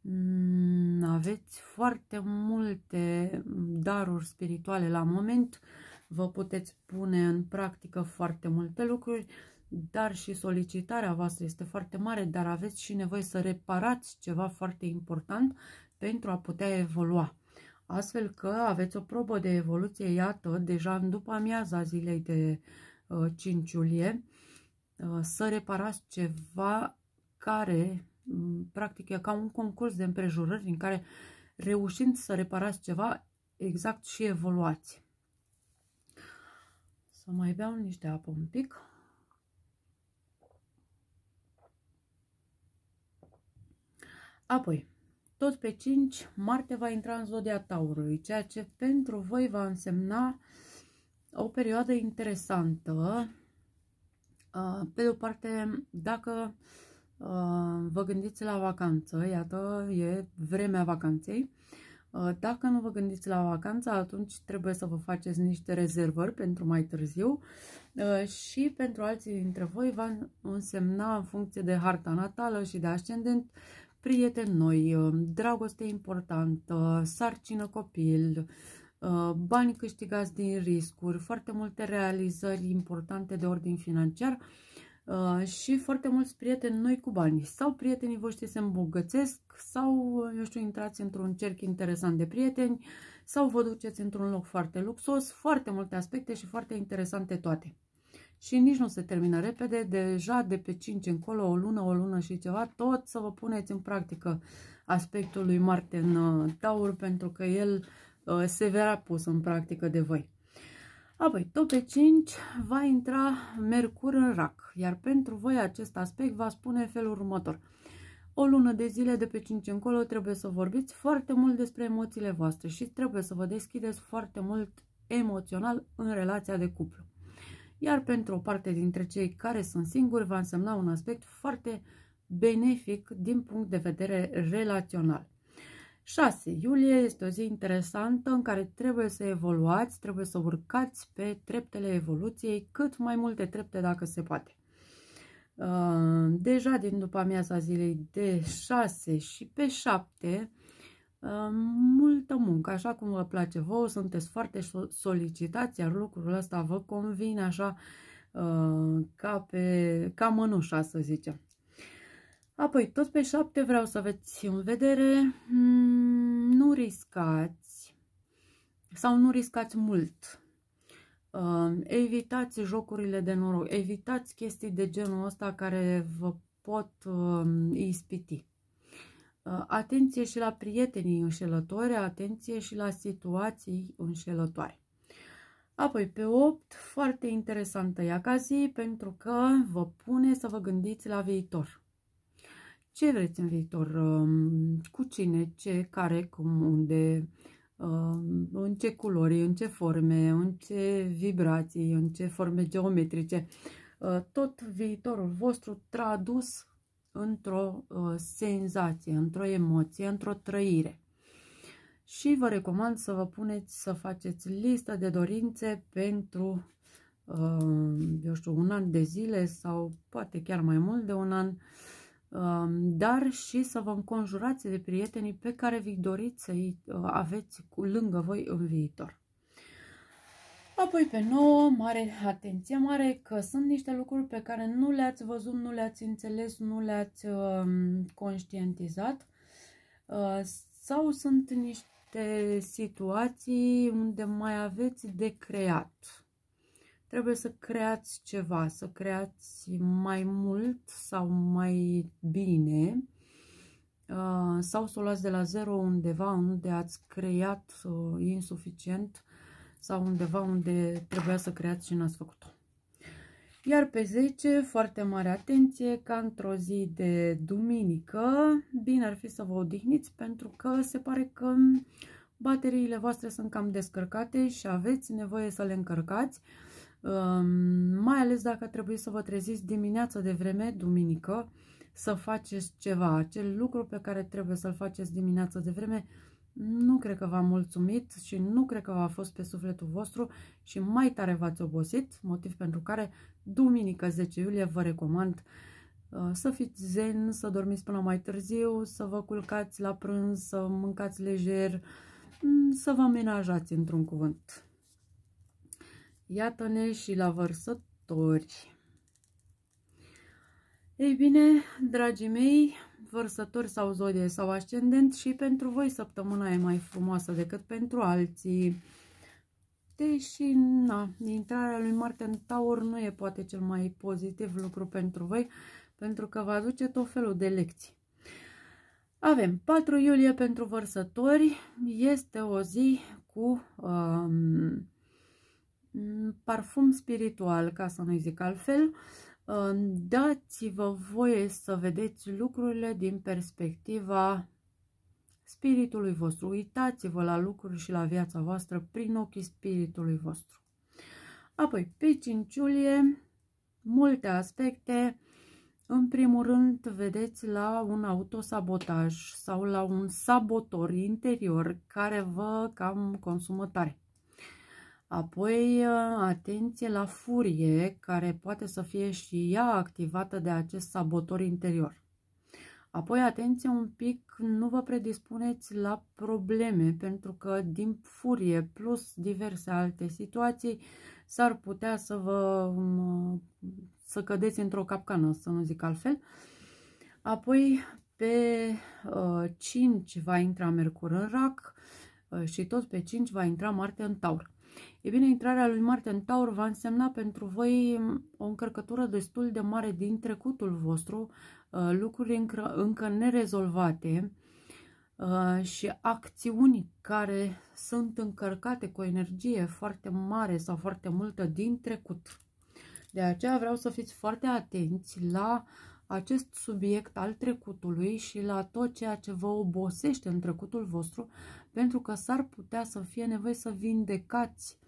Mm, aveți foarte multe daruri spirituale la moment, vă puteți pune în practică foarte multe lucruri, dar și solicitarea voastră este foarte mare, dar aveți și nevoie să reparați ceva foarte important pentru a putea evolua. Astfel că aveți o probă de evoluție, iată, deja în după amiaza zilei de 5 uh, iulie, uh, să reparați ceva care, mm, practic, e ca un concurs de împrejurări în care, reușind să reparați ceva, exact și evoluați. Să mai beau niște apă un pic. Apoi, tot pe 5, Marte va intra în zodia Taurului, ceea ce pentru voi va însemna uh, o perioadă interesantă. Pe de o parte, dacă vă gândiți la vacanță, iată, e vremea vacanței, dacă nu vă gândiți la vacanță, atunci trebuie să vă faceți niște rezervări pentru mai târziu și pentru alții dintre voi va însemna în funcție de harta natală și de ascendent prieteni noi, dragoste importantă, sarcină copil, Uh, bani câștigați din riscuri, foarte multe realizări importante de ordin financiar uh, și foarte mulți prieteni noi cu bani. Sau prietenii voștri se îmbogățesc, sau, uh, eu știu, intrați într-un cerc interesant de prieteni, sau vă duceți într-un loc foarte luxos, foarte multe aspecte și foarte interesante toate. Și nici nu se termină repede, deja de pe 5 încolo, o lună, o lună și ceva, tot să vă puneți în practică aspectul lui Marte în taur, pentru că el uh, Uh, severa pusă în practică de voi. Apoi, tot pe 5 va intra Mercur în rac, iar pentru voi acest aspect va spune felul următor. O lună de zile de pe 5 încolo trebuie să vorbiți foarte mult despre emoțiile voastre și trebuie să vă deschideți foarte mult emoțional în relația de cuplu. Iar pentru o parte dintre cei care sunt singuri va însemna un aspect foarte benefic din punct de vedere relațional. 6 iulie este o zi interesantă în care trebuie să evoluați, trebuie să urcați pe treptele evoluției, cât mai multe trepte dacă se poate. Uh, deja din după amiaza zilei de 6 și pe 7, uh, multă muncă, așa cum vă place vouă, sunteți foarte solicitați, iar lucrul ăsta vă convine așa uh, ca pe ca mănușa, să zicem. Apoi, tot pe șapte vreau să aveți în vedere, hmm, nu riscați sau nu riscați mult. Uh, evitați jocurile de noroc, evitați chestii de genul ăsta care vă pot um, ispiti. Uh, atenție și la prietenii înșelători, atenție și la situații înșelătoare. Apoi pe 8, foarte interesantă ea ca zi pentru că vă pune să vă gândiți la viitor ce vreți în viitor, um, cu cine, ce, care, cum, unde, um, în ce culori, în ce forme, în ce vibrații, în ce forme geometrice, uh, tot viitorul vostru tradus într-o uh, senzație, într-o emoție, într-o trăire. Și vă recomand să vă puneți să faceți listă de dorințe pentru, um, eu știu, un an de zile sau poate chiar mai mult de un an, Um, dar și să vă înconjurați de prietenii pe care vi doriți să-i uh, aveți cu lângă voi în viitor. Apoi pe nouă, mare atenție mare că sunt niște lucruri pe care nu le-ați văzut, nu le-ați înțeles, nu le-ați um, conștientizat uh, sau sunt niște situații unde mai aveți de creat Trebuie să creați ceva, să creați mai mult sau mai bine uh, sau să o luați de la zero undeva unde ați creat uh, insuficient sau undeva unde trebuia să creați și n-ați făcut-o. Iar pe 10, foarte mare atenție, ca într-o zi de duminică, bine ar fi să vă odihniți pentru că se pare că bateriile voastre sunt cam descărcate și aveți nevoie să le încărcați. Ehm, mai ales dacă trebuie să vă treziți dimineața de vreme, duminică, să faceți ceva. Acel lucru pe care trebuie să-l faceți dimineața de vreme, nu cred că v-a mulțumit și nu cred că v-a fost pe sufletul vostru și mai tare v-ați obosit, motiv pentru care duminică 10 iulie vă recomand uh, să fiți zen, să dormiți până mai târziu, să vă culcați la prânz, să mâncați lejer, mm, să vă menajați într-un cuvânt. Iată-ne și la vărsători. Ei bine, dragii mei, vărsători sau zodie sau ascendent și pentru voi săptămâna e mai frumoasă decât pentru alții. Deși, na, intrarea lui Marte în Taur nu e poate cel mai pozitiv lucru pentru voi, pentru că vă aduce tot felul de lecții. Avem 4 iulie pentru vărsători, este o zi cu um, Mm, parfum spiritual, ca să nu zic altfel, mm, dați-vă voie să vedeți lucrurile din perspectiva spiritului vostru. Uitați-vă la lucruri și la viața voastră prin ochii spiritului vostru. Apoi, pe 5 iulie, multe aspecte. În primul rând, vedeți la un autosabotaj sau la un sabotor interior care vă cam consumă tare. Apoi, uh, atenție la furie, care poate să fie și ea activată de acest sabotor interior. Apoi, atenție un pic, nu vă predispuneți la probleme, pentru că din furie plus diverse alte situații s-ar putea să vă um, să cădeți într-o capcană, să nu zic altfel. Apoi, pe uh, 5 va intra Mercur în rac uh, și tot pe 5 va intra Marte în taur. E bine, intrarea lui Marte în Taur va însemna pentru voi mm, o încărcătură destul de mare din trecutul vostru, uh, lucruri încă, încă nerezolvate uh, și acțiuni care sunt încărcate cu o energie foarte mare sau foarte multă din trecut. De aceea vreau să fiți foarte atenți la uh, acest subiect al trecutului și la tot ceea ce vă obosește în trecutul vostru, pentru că s-ar putea să fie nevoie să vindecați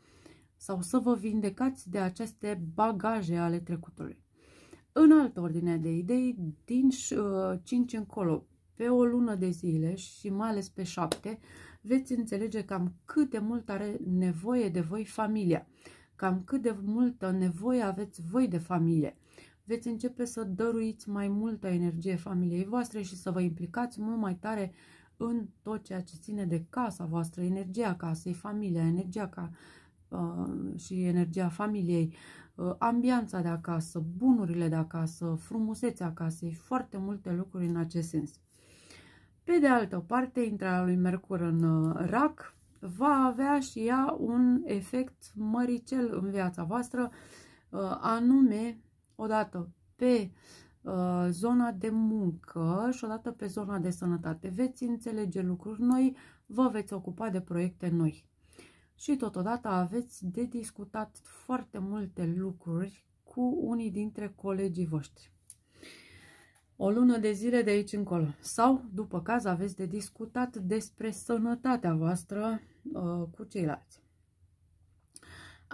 sau să vă vindecați de aceste bagaje ale trecutului. În altă ordine de idei, din 5 uh, încolo, pe o lună de zile și mai ales pe 7, veți înțelege cam cât de mult are nevoie de voi familia, cam cât de multă nevoie aveți voi de familie veți începe să dăruiți mai multă energie familiei voastre și să vă implicați mult mai tare în tot ceea ce ține de casa voastră, energia casei, familia, energia ca, uh, și energia familiei, uh, ambianța de acasă, bunurile de acasă, frumusețea casei, foarte multe lucruri în acest sens. Pe de altă parte, intrarea lui Mercur în uh, rac va avea și ea un efect măricel în viața voastră, uh, anume odată pe uh, zona de muncă și odată pe zona de sănătate. Veți înțelege lucruri noi, vă veți ocupa de proiecte noi. Și totodată aveți de discutat foarte multe lucruri cu unii dintre colegii voștri. O lună de zile de aici încolo. Sau, după caz, aveți de discutat despre sănătatea voastră uh, cu ceilalți.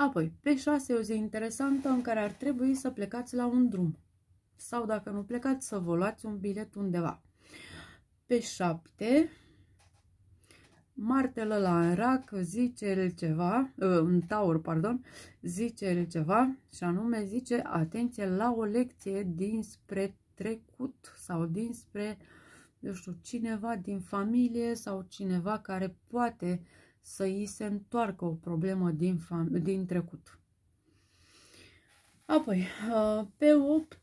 Apoi, pe 6 e o zi interesantă în care ar trebui să plecați la un drum. Sau dacă nu plecați, să vă luați un bilet undeva. Pe 7, Martele la rac zice el ceva, ă, în taur, pardon, zice el ceva și anume zice, atenție, la o lecție dinspre trecut sau dinspre, eu știu, cineva din familie sau cineva care poate uh, să îi se întoarcă o problemă din, din trecut. Apoi, uh, pe 8,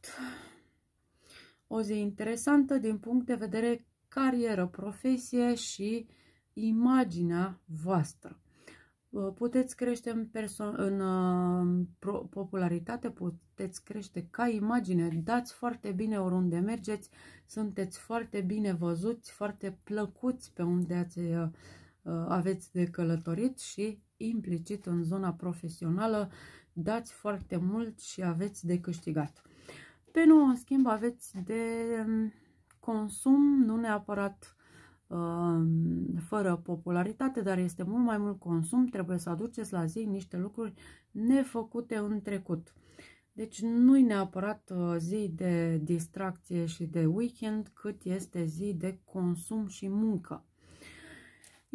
o zi interesantă din punct de vedere carieră, profesie și imaginea voastră. Uh, puteți crește în, în uh, popularitate, puteți crește ca imagine, dați foarte bine oriunde mergeți, sunteți foarte bine văzuți, foarte plăcuți pe unde ați uh, Uh, aveți de călătorit și implicit în zona profesională dați foarte mult și aveți de câștigat. Pe nou, în schimb, aveți de um, consum, nu neapărat um, fără popularitate, dar este mult mai mult consum, trebuie să aduceți la zi niște lucruri nefăcute în trecut. Deci nu-i neapărat uh, zi de distracție și de weekend, cât este zi de consum și muncă.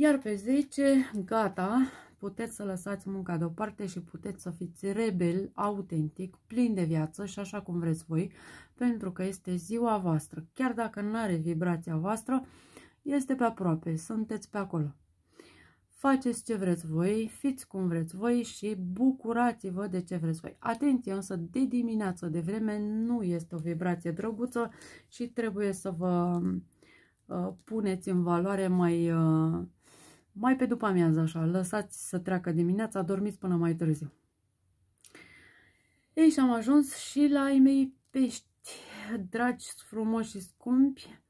Iar pe 10, gata, puteți să lăsați munca deoparte și puteți să fiți rebel, autentic, plin de viață și așa cum vreți voi, pentru că este ziua voastră. Chiar dacă nu are vibrația voastră, este pe aproape, sunteți pe acolo. Faceți ce vreți voi, fiți cum vreți voi și bucurați-vă de ce vreți voi. Atenție însă, de dimineață de vreme nu este o vibrație drăguță și trebuie să vă uh, puneți în valoare mai... Uh, mai pe după amiază așa, lăsați să treacă dimineața, dormiți până mai târziu. Ei, și am ajuns și la ei mei pești, dragi, frumoși și scumpi.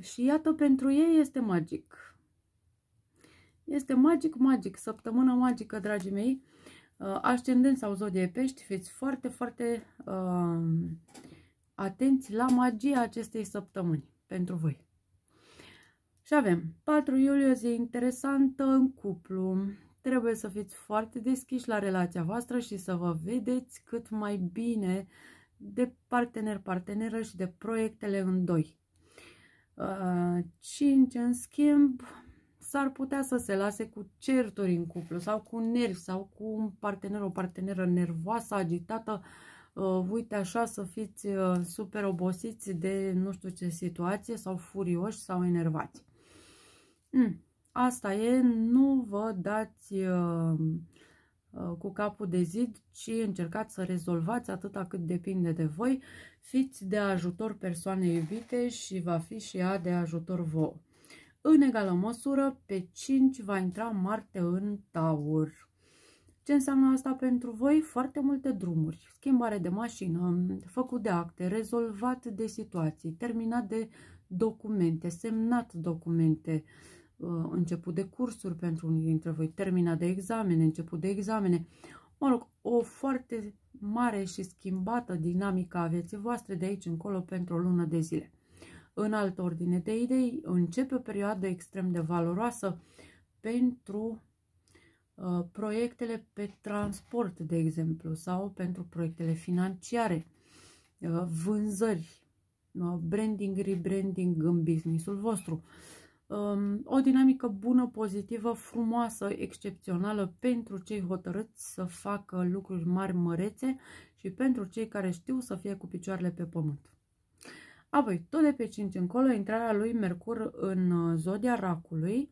Și iată, pentru ei este magic. Este magic, magic, săptămână magică, dragii mei. Uh, Ascendent sau zodie pești, fiți foarte, foarte uh, atenți la magia acestei săptămâni pentru voi. Și avem 4 iulie, o zi interesantă în cuplu. Trebuie să fiți foarte deschiși la relația voastră și să vă vedeți cât mai bine de partener-parteneră și de proiectele în doi. 5, uh, în schimb, s-ar putea să se lase cu certuri în cuplu sau cu nervi sau cu un partener, o parteneră nervoasă, agitată, uh, uite așa să fiți uh, super obosiți de nu știu ce situație sau furioși sau enervați. Mm, asta e, nu vă dați uh, uh, cu capul de zid, ci încercați să rezolvați atâta cât depinde de voi. Fiți de ajutor persoanei iubite și va fi și ea de ajutor vouă. În egală măsură, pe 5 va intra Marte în Taur. Ce înseamnă asta pentru voi? Foarte multe drumuri, schimbare de mașină, făcut de acte, rezolvat de situații, terminat de documente, semnat documente, uh, Uh, început de cursuri pentru unii dintre voi, termina de examene, început de examene. Mă rog, o foarte mare și schimbată dinamică a vieții voastre de aici încolo pentru o lună de zile. În altă ordine de idei, începe o perioadă extrem de valoroasă pentru uh, proiectele pe transport, de exemplu, sau pentru proiectele financiare, uh, vânzări, uh, branding, rebranding în businessul vostru. Uh, Um, o dinamică bună, pozitivă, frumoasă, excepțională pentru cei hotărâți să facă lucruri mari, mărețe și pentru cei care știu să fie cu picioarele pe pământ. Apoi, tot de pe 5 încolo, intrarea lui Mercur în uh, zodia racului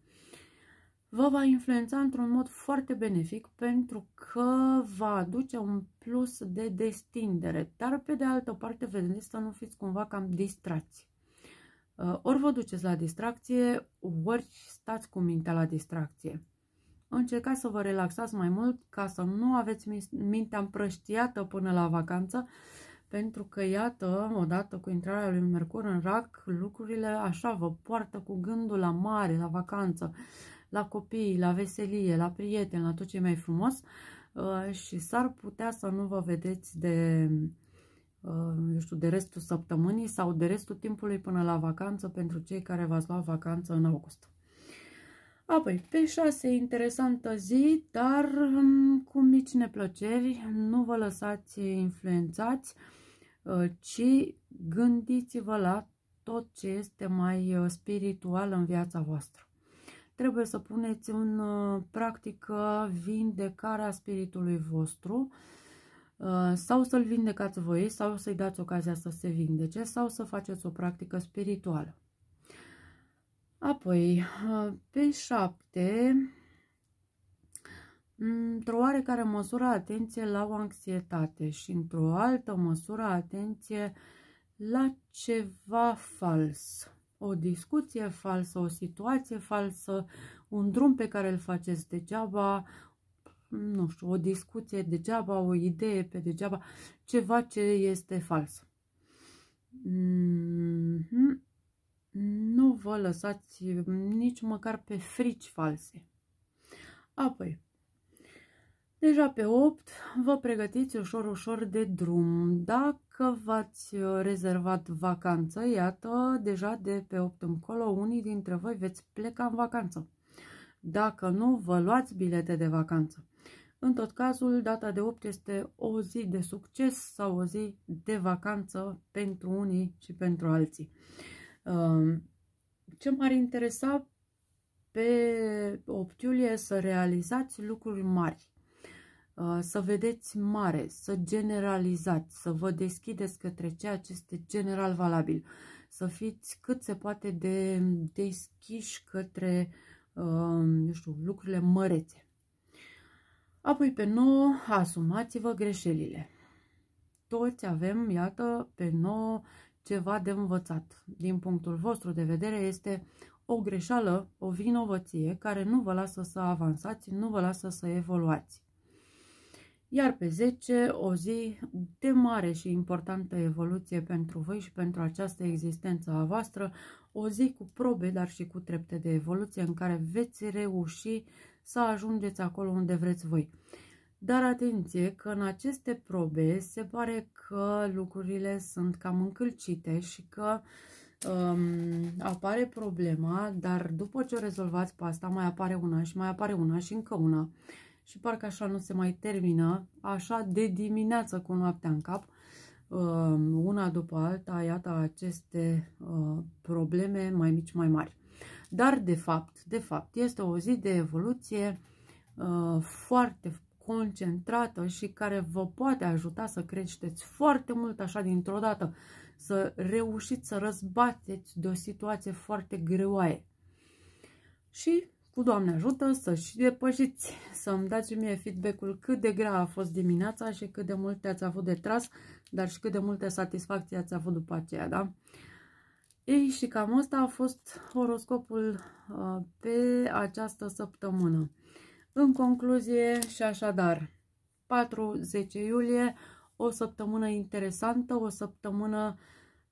vă va influența într-un mod foarte benefic pentru că va aduce un plus de destindere, dar pe de altă parte vedeți să nu fiți cumva cam distrați. Uh, ori vă duceți la distracție, ori stați cu mintea la distracție. Încercați să vă relaxați mai mult ca să nu aveți mintea împrăștiată până la vacanță, pentru că, iată, odată cu intrarea lui Mercur în rac, lucrurile așa vă poartă cu gândul la mare, la vacanță, la copii, la veselie, la prieteni, la tot ce e mai frumos uh, și s-ar putea să nu vă vedeți de Uh, eu știu, de restul săptămânii sau de restul timpului până la vacanță pentru cei care v-ați luat vacanță în august. Apoi, pe 6, interesantă zi, dar um, cu mici neplăceri, nu vă lăsați influențați, uh, ci gândiți-vă la tot ce este mai uh, spiritual în viața voastră. Trebuie să puneți în practică vindecarea spiritului vostru, uh, Uh, sau să-l vindecați voi sau să-i dați ocazia să se vindece sau să faceți o practică spirituală. Apoi, uh, pe șapte, într-o oarecare măsură atenție la o anxietate și într-o altă măsură atenție la ceva fals. O discuție falsă, o situație falsă, un drum pe care îl faceți degeaba, nu știu, o discuție degeaba, o idee pe degeaba, ceva ce este fals. Mm -hmm. Nu vă lăsați nici măcar pe frici false. Apoi, deja pe 8 vă pregătiți ușor, ușor de drum. Dacă v-ați rezervat vacanță, iată, deja de pe 8 încolo, unii dintre voi veți pleca în vacanță. Dacă nu, vă luați bilete de vacanță. În tot cazul, data de 8 este o zi de succes sau o zi de vacanță pentru unii și pentru alții. Um, ce m-ar interesa pe 8 iulie să realizați lucruri mari, uh, să vedeți mare, să generalizați, să vă deschideți către ceea ce este general valabil, să fiți cât se poate de deschiși către uh, nu știu, lucrurile mărețe. Apoi pe 9, asumați-vă greșelile. Toți avem, iată, pe 9 ceva de învățat. Din punctul vostru de vedere este o greșeală, o vinovăție care nu vă lasă să avansați, nu vă lasă să evoluați. Iar pe 10, o zi de mare și importantă evoluție pentru voi și pentru această existență a voastră, o zi cu probe, dar și cu trepte de evoluție în care veți reuși să ajungeți acolo unde vreți voi. Dar atenție că în aceste probe se pare că lucrurile sunt cam încălcite și că um, apare problema, dar după ce o rezolvați pe asta mai apare una și mai apare una și încă una și parcă așa nu se mai termină, așa de dimineață cu noaptea în cap, um, una după alta, iată aceste uh, probleme mai mici, mai mari. Dar, de fapt, de fapt, este o zi de evoluție uh, foarte concentrată și care vă poate ajuta să creșteți foarte mult așa dintr-o dată, să reușiți să răzbateți de o situație foarte greoaie. Și cu Doamne ajută să-și depășiți, să-mi dați mie feedback-ul cât de grea a fost dimineața și cât de multe ați avut de tras, dar și cât de multe satisfacții ați avut după aceea, da? Ei, și cam asta a fost horoscopul uh, pe această săptămână. În concluzie și așadar, 4-10 iulie, o săptămână interesantă, o săptămână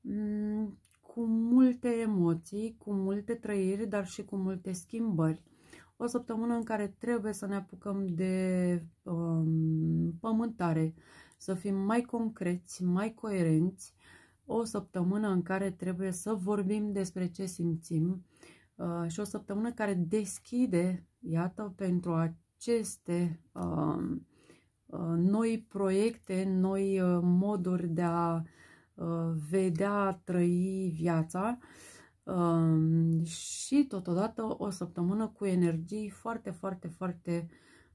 mm, cu multe emoții, cu multe trăiri, dar și cu multe schimbări o săptămână în care trebuie să ne apucăm de um, pământare, să fim mai concreți, mai coerenți, o săptămână în care trebuie să vorbim despre ce simțim uh, și o săptămână care deschide, iată, pentru aceste uh, uh, noi proiecte, noi uh, moduri de a uh, vedea, trăi viața, uh, și totodată o săptămână cu energii foarte, foarte, foarte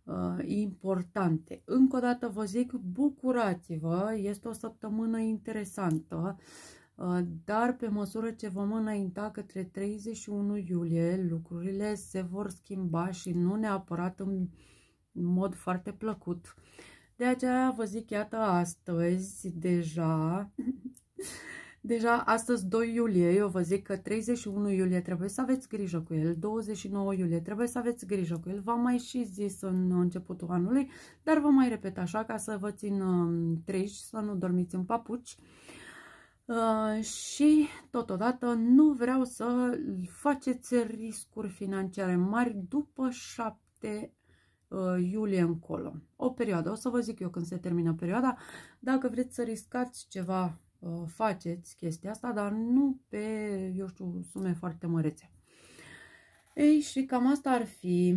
uh, importante. Încă o dată vă zic, bucurați-vă, este o săptămână interesantă, uh, dar pe măsură ce vom înainta către 31 iulie, lucrurile se vor schimba și nu neapărat în mod foarte plăcut. De aceea vă zic, iată, astăzi deja Deja astăzi 2 iulie, eu vă zic că 31 iulie trebuie să aveți grijă cu el, 29 iulie trebuie să aveți grijă cu el, v-am mai și zis în începutul anului, dar vă mai repet așa ca să vă țin um, treci, să nu dormiți în papuci. Uh, și totodată nu vreau să faceți riscuri financiare mari după 7 uh, iulie încolo. O perioadă, o să vă zic eu când se termină perioada, dacă vreți să riscați ceva Uh, faceți chestia asta, dar nu pe, eu știu, sume foarte mărețe. Ei, și cam asta ar fi.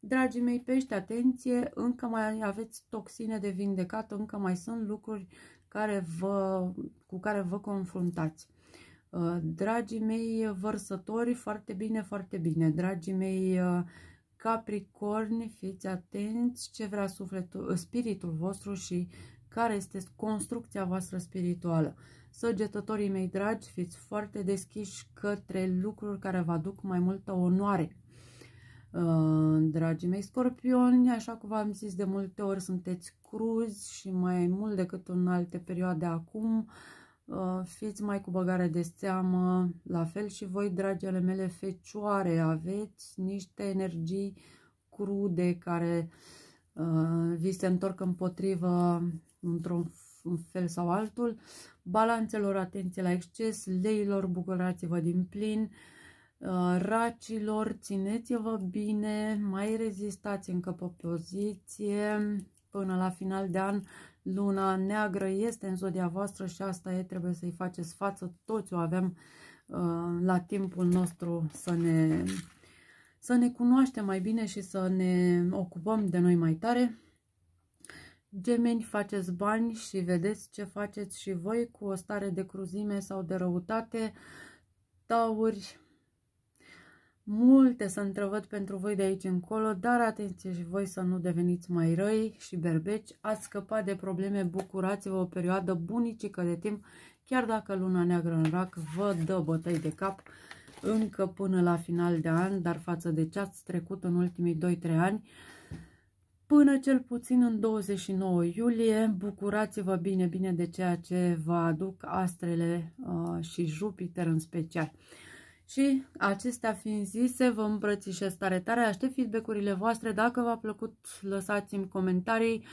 Dragii mei pești, atenție, încă mai aveți toxine de vindecat, încă mai sunt lucruri care vă, cu care vă confruntați. Uh, dragii mei vărsători, foarte bine, foarte bine. Dragii mei uh, capricorni, fiți atenți ce vrea sufletul, spiritul vostru și care este construcția voastră spirituală. Săgetătorii mei dragi, fiți foarte deschiși către lucruri care vă aduc mai multă onoare. Uh, dragii mei scorpioni, așa cum v-am zis de multe ori, sunteți cruzi și mai mult decât în alte perioade acum, uh, fiți mai cu băgare de seamă, la fel și voi, dragile mele fecioare, aveți niște energii crude care uh, vi se întorc împotrivă într-un un fel sau altul, balanțelor atenție la exces, leilor bucurați-vă din plin, uh, racilor țineți-vă bine, mai rezistați încă pe poziție, până la final de an luna neagră este în zodia voastră și asta e, trebuie să-i faceți față, toți o avem uh, la timpul nostru să ne, să ne cunoaștem mai bine și să ne ocupăm de noi mai tare. Gemeni, faceți bani și vedeți ce faceți și voi cu o stare de cruzime sau de răutate. Tauri, multe să întrevăd pentru voi de aici încolo, dar atenție și voi să nu deveniți mai răi și berbeci. Ați scăpat de probleme, bucurați-vă o perioadă bunicică de timp, chiar dacă luna neagră în rac vă dă bătăi de cap încă până la final de an, dar față de ce ați trecut în ultimii 2-3 ani, Până cel puțin în 29 iulie, bucurați-vă bine, bine de ceea ce vă aduc astrele uh, și Jupiter în special. Și acestea fiind zise, vă îmbrățișez tare tare, aștept feedback-urile voastre, dacă v-a plăcut lăsați-mi comentarii,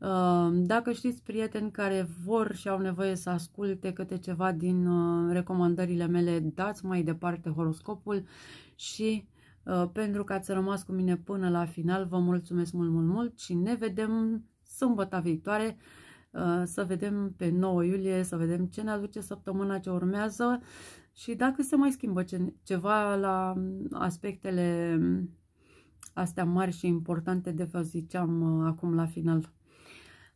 uh, dacă știți prieteni care vor și au nevoie să asculte câte ceva din uh, recomandările mele, dați mai departe horoscopul și Uh, pentru că ați rămas cu mine până la final. Vă mulțumesc mult, mult, mult și ne vedem sâmbătă viitoare. Uh, să vedem pe 9 iulie, să vedem ce ne aduce săptămâna ce urmează și dacă se mai schimbă ce, ceva la mm, aspectele mm, astea mari și importante de vă ziceam uh, acum la final.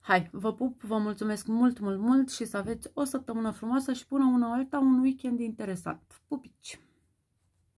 Hai, vă pup, vă mulțumesc mult, mult, mult și să aveți o săptămână frumoasă și până una alta un weekend interesant. Pupici!